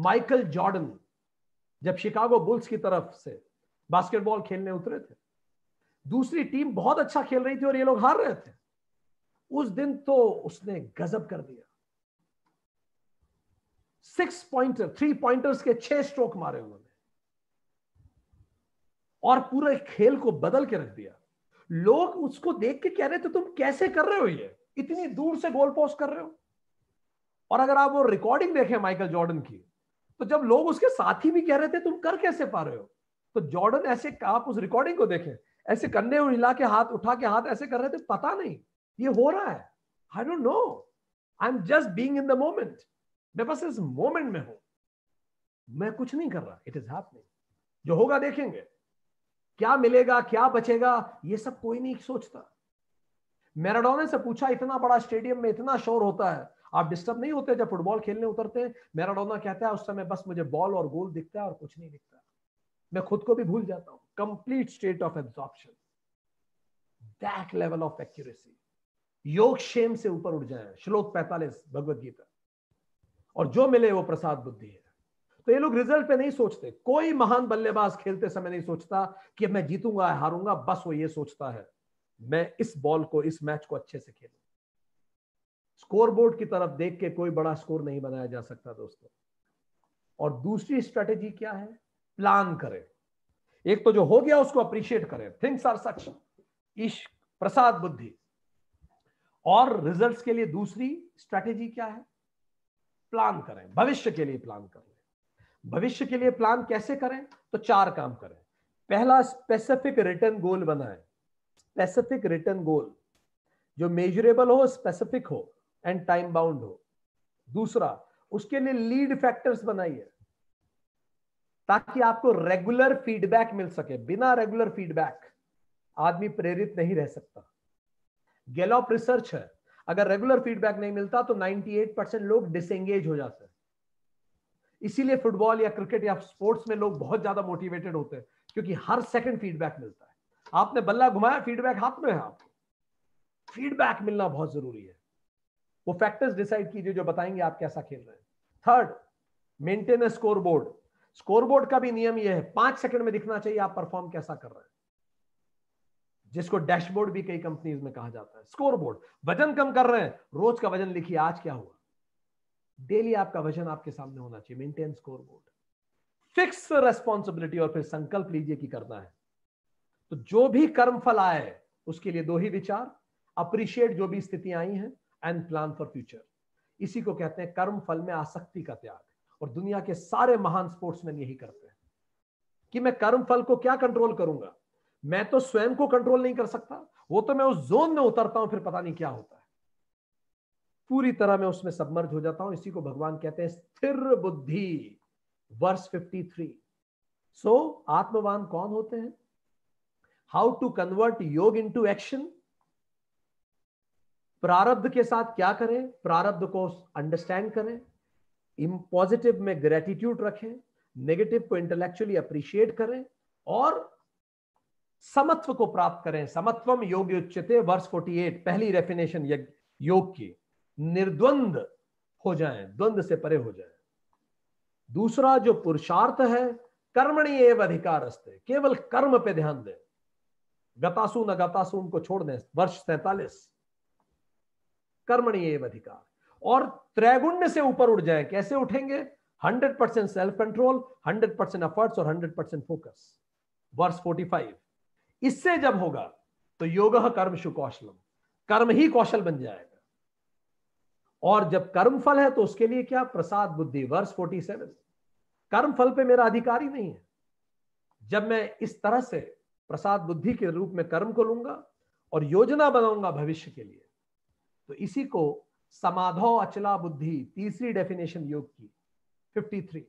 माइकल जॉर्डन जब शिकागो बुल्स की तरफ से बास्केटबॉल खेलने उतरे थे दूसरी टीम बहुत अच्छा खेल रही थी और ये लोग हार रहे थे उस दिन तो उसने गजब कर दिया सिक्स पॉइंटर थ्री पॉइंटर्स के छह स्ट्रोक मारे उन्होंने और पूरे खेल को बदल के रख दिया लोग उसको देख के कह रहे थे तुम कैसे कर रहे हो ये इतनी दूर से गोल पोस्ट कर रहे हो और अगर आप वो रिकॉर्डिंग देखें माइकल जॉर्डन की तो जब लोग उसके साथी भी कह रहे थे तुम कर कैसे पा रहे हो तो जॉर्डन ऐसे आप उस रिकॉर्डिंग को देखें ऐसे कन्ने हिला के हाथ उठा के हाथ ऐसे कर रहे थे पता नहीं ये हो रहा है I don't know I am just being in the moment मैं बस इस मोमेंट में हूं मैं कुछ नहीं कर रहा इट इज हैपनिंग जो होगा देखेंगे क्या मिलेगा क्या बचेगा ये सब कोई नहीं सोचता मैराडोना से पूछा इतना बड़ा स्टेडियम में इतना शोर होता है आप डिस्टर्ब नहीं होते जब फुटबॉल खेलने उतरते हैं मैराडोना कहता है उस समय बस मुझे बॉल और गोल दिखता है और कुछ नहीं दिखता मैं खुद को भी भूल जाता हूं complete state of absorption that level of accuracy योग शेम से ऊपर उठ जाए श्लोक पैतालीस भगवदगीता गीता और जो मिले वो प्रसाद बुद्धि है तो ये लोग रिजल्ट पे नहीं सोचते कोई महान बल्लेबाज खेलते समय नहीं सोचता कि मैं जीतूंगा हारूंगा बस वो ये सोचता है मैं इस बॉल को इस मैच को अच्छे से खेलू स्कोरबोर्ड की तरफ देख के कोई बड़ा स्कोर नहीं बनाया जा सकता दोस्तों और दूसरी स्ट्रेटेजी क्या है प्लान करें एक तो जो हो गया उसको अप्रिशिएट करें थिंग्स आर सच ईश प्रसाद बुद्धि और रिजल्ट्स के लिए दूसरी स्ट्रेटेजी क्या है प्लान करें भविष्य के लिए प्लान करें भविष्य के लिए प्लान कैसे करें तो चार काम करें पहला स्पेसिफिक रिटर्न गोल बनाएं स्पेसिफिक रिटर्न गोल जो मेजरेबल हो स्पेसिफिक हो एंड टाइम बाउंड हो दूसरा उसके लिए लीड फैक्टर्स बनाइए ताकि आपको रेगुलर फीडबैक मिल सके बिना रेगुलर फीडबैक आदमी प्रेरित नहीं रह सकता गैलॉप रिसर्च है अगर रेगुलर फीडबैक नहीं मिलता तो 98 परसेंट लोग डिसंगेज हो जाते हैं इसीलिए फुटबॉल या क्रिकेट या स्पोर्ट्स में लोग बहुत ज्यादा मोटिवेटेड होते हैं क्योंकि हर सेकंड फीडबैक मिलता है आपने बल्ला घुमाया फीडबैक हाथ में है आपको फीडबैक मिलना बहुत जरूरी है वो फैक्टर्स डिसाइड कीजिए जो बताएंगे आप कैसा खेल रहे हैं थर्ड मेंटेनेंस स्कोर बोर्ड का भी नियम यह है पांच सेकंड में दिखना चाहिए आप परफॉर्म कैसा कर रहे हैं जिसको डैशबोर्ड भी कई कंपनीज में कहा जाता है स्कोरबोर्ड वजन कम कर रहे हैं रोज का वजन लिखिए आज क्या हुआ डेली आपका वजन आपके सामने होना चाहिए मेंटेन स्कोरबोर्ड फिक्स रेस्पॉन्सिबिलिटी और फिर संकल्प लीजिए कि करना है तो जो भी कर्म फल आए उसके लिए दो ही विचार अप्रिशिएट जो भी स्थितियां आई हैं एंड प्लान फॉर फ्यूचर इसी को कहते हैं कर्म फल में आसक्ति का त्याग और दुनिया के सारे महान स्पोर्ट्समैन यही करते हैं कि मैं कर्म फल को क्या कंट्रोल करूंगा मैं तो स्वयं को कंट्रोल नहीं कर सकता वो तो मैं उस जोन में उतरता हूं फिर पता नहीं क्या होता है पूरी तरह मैं उसमें सबमर्ज हो जाता हूं इसी को भगवान कहते हैं स्थिर बुद्धि वर्ष 53 सो so, आत्मवान कौन होते हैं how to convert yoga to action प्रारब्ध के साथ क्या करें प्रारब्ध को अंडरस्टैंड करें पॉजिटिव में ग्रेटिट्यूड रखें नेगेटिव को इंटेलेक्चुअली अप्रिशिएट करें और समत्व को प्राप्त करें समत्वम योग उच्चते वर्ष 48 पहली रेफिनेशन योग की निर्द्वंद हो जाए द्वंद से परे हो जाए दूसरा जो पुरुषार्थ है कर्मणी एवं अधिकार केवल कर्म पे ध्यान दें गतासून अगतासून को छोड़ने वर्ष सैतालीस कर्मणीय अधिकार और त्रैगुण्य से ऊपर उठ जाए कैसे उठेंगे hundred percent self control hundred percent efforts और हंड्रेड परसेंट फोकस वर्ष फाइव इससे जब होगा तो योग कर्म सुकौशलम कर्म ही कौशल बन जाएगा और जब कर्म फल है तो उसके लिए क्या प्रसाद बुद्धि वर्ष फोर्टी सेवन कर्म फल पे मेरा अधिकार ही नहीं है जब मैं इस तरह से प्रसाद बुद्धि के रूप में कर्म को लूंगा और योजना बनाऊंगा भविष्य के लिए तो इसी को समाधो अचला बुद्धि तीसरी डेफिनेशन योग की 53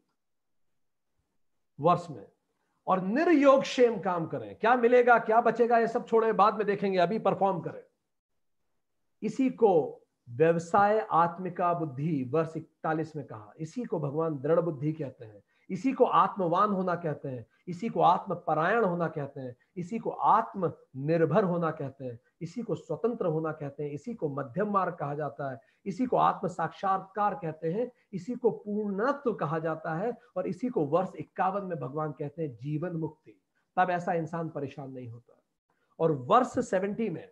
वर्ष में और निर्योग क्षेम काम करें क्या मिलेगा क्या बचेगा ये सब छोड़े बाद में देखेंगे अभी परफॉर्म करें इसी को व्यवसाय आत्मिका बुद्धि वर्ष इकतालीस में कहा इसी को भगवान दृढ़ बुद्धि कहते हैं इसी को आत्मवान होना कहते हैं इसी को आत्म परायण होना कहते हैं इसी को आत्म निर्भर होना कहते हैं इसी को स्वतंत्र होना कहते हैं इसी को मध्यम मार्ग कहा जाता है इसी को आत्म साक्षात्कार कहते हैं इसी को पूर्णत्व कहा जाता है और इसी को वर्ष इक्यावन में भगवान कहते हैं जीवन मुक्ति तब ऐसा इंसान परेशान नहीं होता और वर्ष सेवेंटी में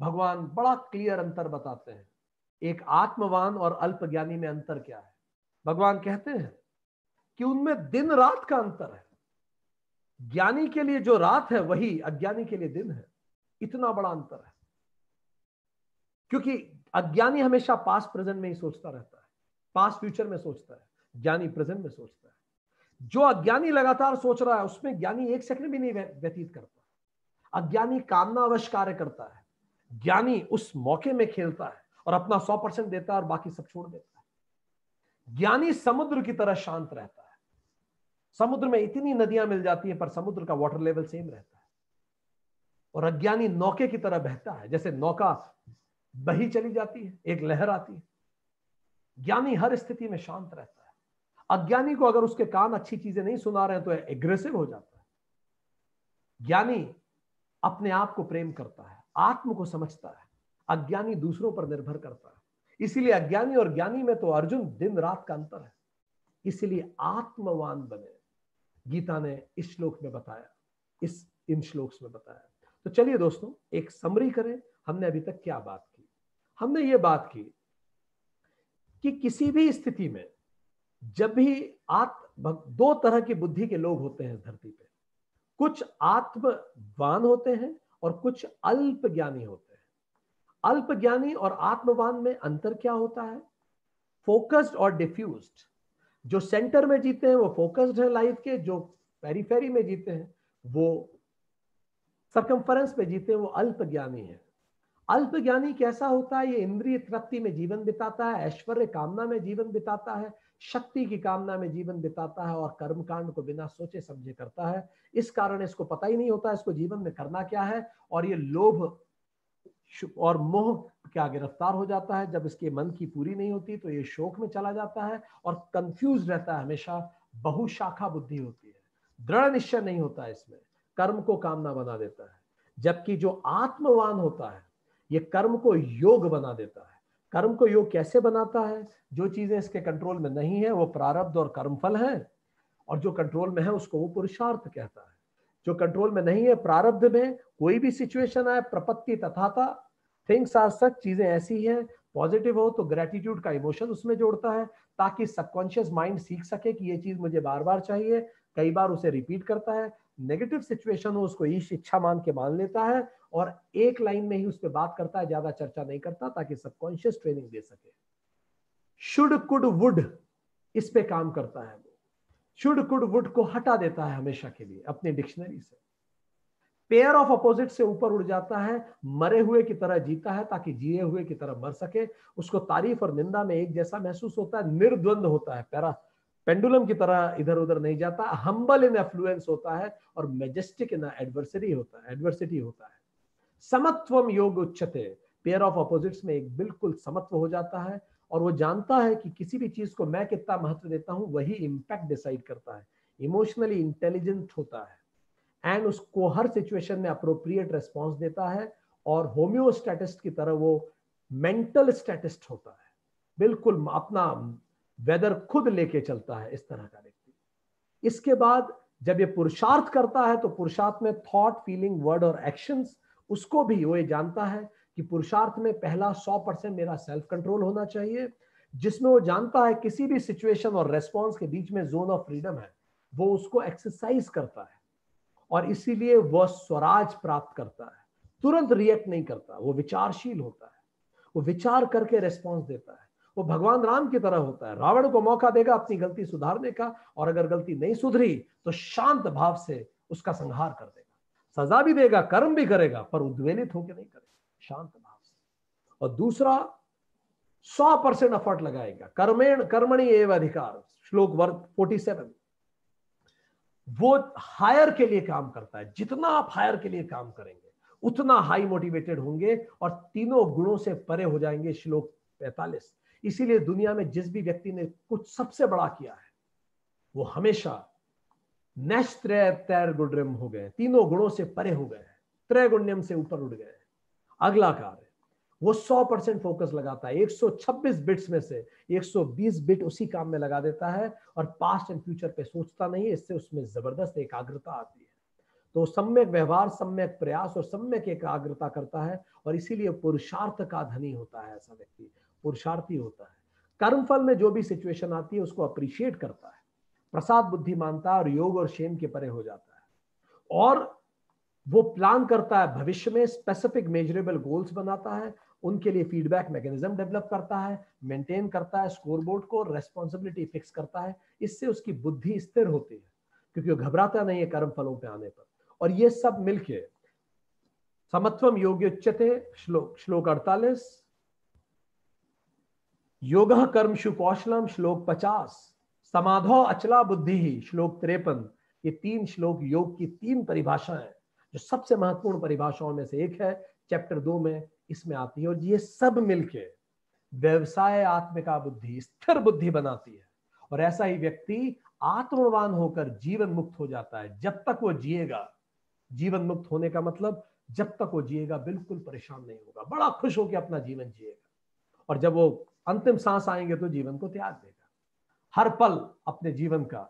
भगवान बड़ा क्लियर अंतर बताते हैं एक आत्मवान और अल्प ज्ञानी में अंतर क्या है भगवान कहते हैं कि उनमें दिन रात का अंतर है ज्ञानी के लिए जो रात है वही अज्ञानी के लिए दिन है इतना बड़ा अंतर है क्योंकि अज्ञानी हमेशा पास प्रेजेंट में ही सोचता रहता है पास फ्यूचर में सोचता है ज्ञानी प्रेजेंट में सोचता है जो अज्ञानी लगातार सोच रहा है उसमें ज्ञानी एक सेकंड भी नहीं व्यतीत करता अज्ञानी कामनावश कार्य करता है ज्ञानी उस मौके में खेलता है और अपना सौ परसेंट देता है और बाकी सब छोड़ देता है ज्ञानी समुद्र की तरह शांत रहता है समुद्र में इतनी नदियां मिल जाती हैं पर समुद्र का वाटर लेवल सेम रहता है और अज्ञानी नौके की तरह बहता है जैसे नौका बही चली जाती है एक लहर आती है ज्ञानी हर स्थिति में शांत रहता है अज्ञानी को अगर उसके कान अच्छी चीजें नहीं सुना रहे हैं तो एग्रेसिव हो जाता है ज्ञानी अपने आप को प्रेम करता है आत्म को समझता है अज्ञानी दूसरों पर निर्भर करता है इसीलिए अज्ञानी और ज्ञानी में तो अर्जुन दिन रात का अंतर है इसलिए आत्मवान बने गीता ने इस श्लोक में बताया इस इन श्लोक में बताया तो चलिए दोस्तों एक समरी करें हमने अभी तक क्या बात की हमने ये बात की कि किसी भी स्थिति में जब भी आत्म दो तरह की बुद्धि के लोग होते हैं धरती पे कुछ आत्मवान होते हैं और कुछ अल्प ज्ञानी होते हैं अल्प ज्ञानी और आत्मवान में अंतर क्या होता है फोकस्ड और डिफ्यूज्ड जो सेंटर में जीते हैं वो फोकस्ड है लाइफ के जो पेरीफेरी में जीते हैं वो सरकमफरेंस में जीते हैं वो अल्प ज्ञानी है अल्प ज्ञानी कैसा होता है ये इंद्रिय तृप्ति में जीवन बिताता है ऐश्वर्य कामना में जीवन बिताता है शक्ति की कामना में जीवन बिताता है और कर्मकांड को बिना सोचे समझे करता है इस कारण इसको पता ही नहीं होता इसको जीवन में करना क्या है और ये लोभ और मोह क्या गिरफ्तार हो जाता है जब इसके मन की पूरी नहीं होती तो ये शोक में चला जाता है और कंफ्यूज रहता है हमेशा बहुशाखा बुद्धि होती है दृढ़ निश्चय नहीं होता है इसमें कर्म को कामना बना देता है जबकि जो आत्मवान होता है ये कर्म को योग बना देता है कर्म को योग कैसे बनाता है जो चीजें इसके कंट्रोल में नहीं है वो प्रारब्ध और कर्मफल है और जो कंट्रोल में है उसको वो पुरुषार्थ कहता है जो कंट्रोल में नहीं है प्रारब्ध में कोई भी सिचुएशन आए प्रपत्ति तथा था थिंग्स आर सच चीजें ऐसी हैं पॉजिटिव हो तो ग्रेटिट्यूड का इमोशन उसमें जोड़ता है ताकि सबकॉन्शियस माइंड सीख सके कि ये चीज मुझे बार बार चाहिए कई बार उसे रिपीट करता है नेगेटिव सिचुएशन हो उसको ईश इच्छा मान के मान लेता है और एक लाइन में ही उस पर बात करता है ज्यादा चर्चा नहीं करता ताकि सबकॉन्शियस ट्रेनिंग दे सके शुड कुड वुड इस पे काम करता है वो शुड कुड वुड को हटा देता है हमेशा के लिए अपनी डिक्शनरी से पेयर ऑफ अपोजिट से ऊपर उड़ जाता है मरे हुए की तरह जीता है ताकि जिए हुए की तरह मर सके उसको तारीफ और निंदा में एक जैसा महसूस होता है निर्द्वंद होता है पैरा पेंडुलम की तरह इधर उधर नहीं जाता हम्बल इन एफ्लुएंस होता है और मेजेस्टिक इन एडवर्सरी होता है एडवर्सिटी होता है समत्वम योग उच्चते पेयर ऑफ अपोजिट्स में एक बिल्कुल समत्व हो जाता है और वो जानता है कि किसी भी चीज को मैं कितना महत्व देता हूँ वही इम्पैक्ट डिसाइड करता है इमोशनली इंटेलिजेंट होता है एंड उसको हर सिचुएशन में अप्रोप्रिएट रेस्पॉन्स देता है और होम्योस्टैटिस्ट की तरह वो मेंटल स्टैटिस्ट होता है बिल्कुल अपना वेदर खुद लेके चलता है इस तरह का व्यक्ति इसके बाद जब ये पुरुषार्थ करता है तो पुरुषार्थ में थॉट फीलिंग वर्ड और एक्शंस उसको भी वो ये जानता है कि पुरुषार्थ में पहला सौ परसेंट मेरा सेल्फ कंट्रोल होना चाहिए जिसमें वो जानता है किसी भी सिचुएशन और रेस्पॉन्स के बीच में जोन ऑफ फ्रीडम है वो उसको एक्सरसाइज करता है और इसीलिए वह स्वराज प्राप्त करता है तुरंत रिएक्ट नहीं करता वो विचारशील होता है वो विचार करके रेस्पॉन्स देता है वो भगवान राम की तरह होता है रावण को मौका देगा अपनी गलती सुधारने का और अगर गलती नहीं सुधरी तो शांत भाव से उसका संहार कर देगा सजा भी देगा कर्म भी करेगा पर उद्वेलित होकर नहीं करेगा शांत भाव से और दूसरा सौ परसेंट अफर्ट लगाएगा कर्मेण कर्मणी एवं अधिकार श्लोक वर्ग फोर्टी सेवन वो हायर के लिए काम करता है जितना आप हायर के लिए काम करेंगे उतना हाई मोटिवेटेड होंगे और तीनों गुणों से परे हो जाएंगे श्लोक पैतालीस इसीलिए दुनिया में जिस भी व्यक्ति ने कुछ सबसे बड़ा किया है वो हमेशा नैश त्रय तैर गुड्रम हो गए तीनों गुणों से परे हो गए त्रय गुण्यम से ऊपर उठ गए अगला कार्य वो 100 परसेंट फोकस लगाता है 126 बिट्स में से 120 बिट उसी काम में लगा देता है और पास्ट एंड फ्यूचर पे सोचता नहीं इससे उसमें जबरदस्त एकाग्रता आती है तो सम्यक व्यवहार सम्यक प्रयास और सम्यक एकाग्रता करता है और इसीलिए पुरुषार्थ का धनी होता है ऐसा व्यक्ति पुरुषार्थी होता है कर्मफल में जो भी सिचुएशन आती है उसको अप्रिशिएट करता है प्रसाद बुद्धि मानता है और योग और शेम के परे हो जाता है और वो प्लान करता है भविष्य में स्पेसिफिक मेजरेबल गोल्स बनाता है उनके लिए फीडबैक मैकेनिज्म डेवलप करता है मेंटेन करता है स्कोरबोर्ड को रेस्पॉन्सिबिलिटी फिक्स करता है इससे उसकी बुद्धि स्थिर होती है क्योंकि वो घबराता नहीं है कर्म फलों पे आने पर और ये सब मिलके समत्वम योग्य उच्चते श्लोक श्लोक अड़तालीस योग कर्म कौशलम श्लोक पचास समाधो अचला बुद्धि ही श्लोक त्रेपन ये तीन श्लोक योग की तीन परिभाषाएं जो सबसे महत्वपूर्ण परिभाषाओं में से एक है चैप्टर दो में इसमें आती है और ये सब मिलके व्यवसाय आत्मिका बुद्धि स्थिर बुद्धि बनाती है और ऐसा ही व्यक्ति आत्मवान होकर जीवन मुक्त हो जाता है जब तक वो जिएगा जीवन मुक्त होने का मतलब जब तक वो जिएगा बिल्कुल परेशान नहीं होगा बड़ा खुश होकर अपना जीवन जिएगा और जब वो अंतिम सांस आएंगे तो जीवन को त्याग देगा हर पल अपने जीवन का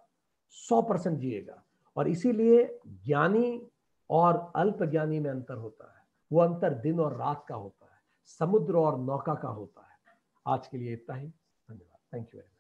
सौ परसेंट जिएगा और इसीलिए ज्ञानी और अल्प ज्ञानी में अंतर होता है वो अंतर दिन और रात का होता है समुद्र और नौका का होता है आज के लिए इतना ही धन्यवाद थैंक यू वेरी मच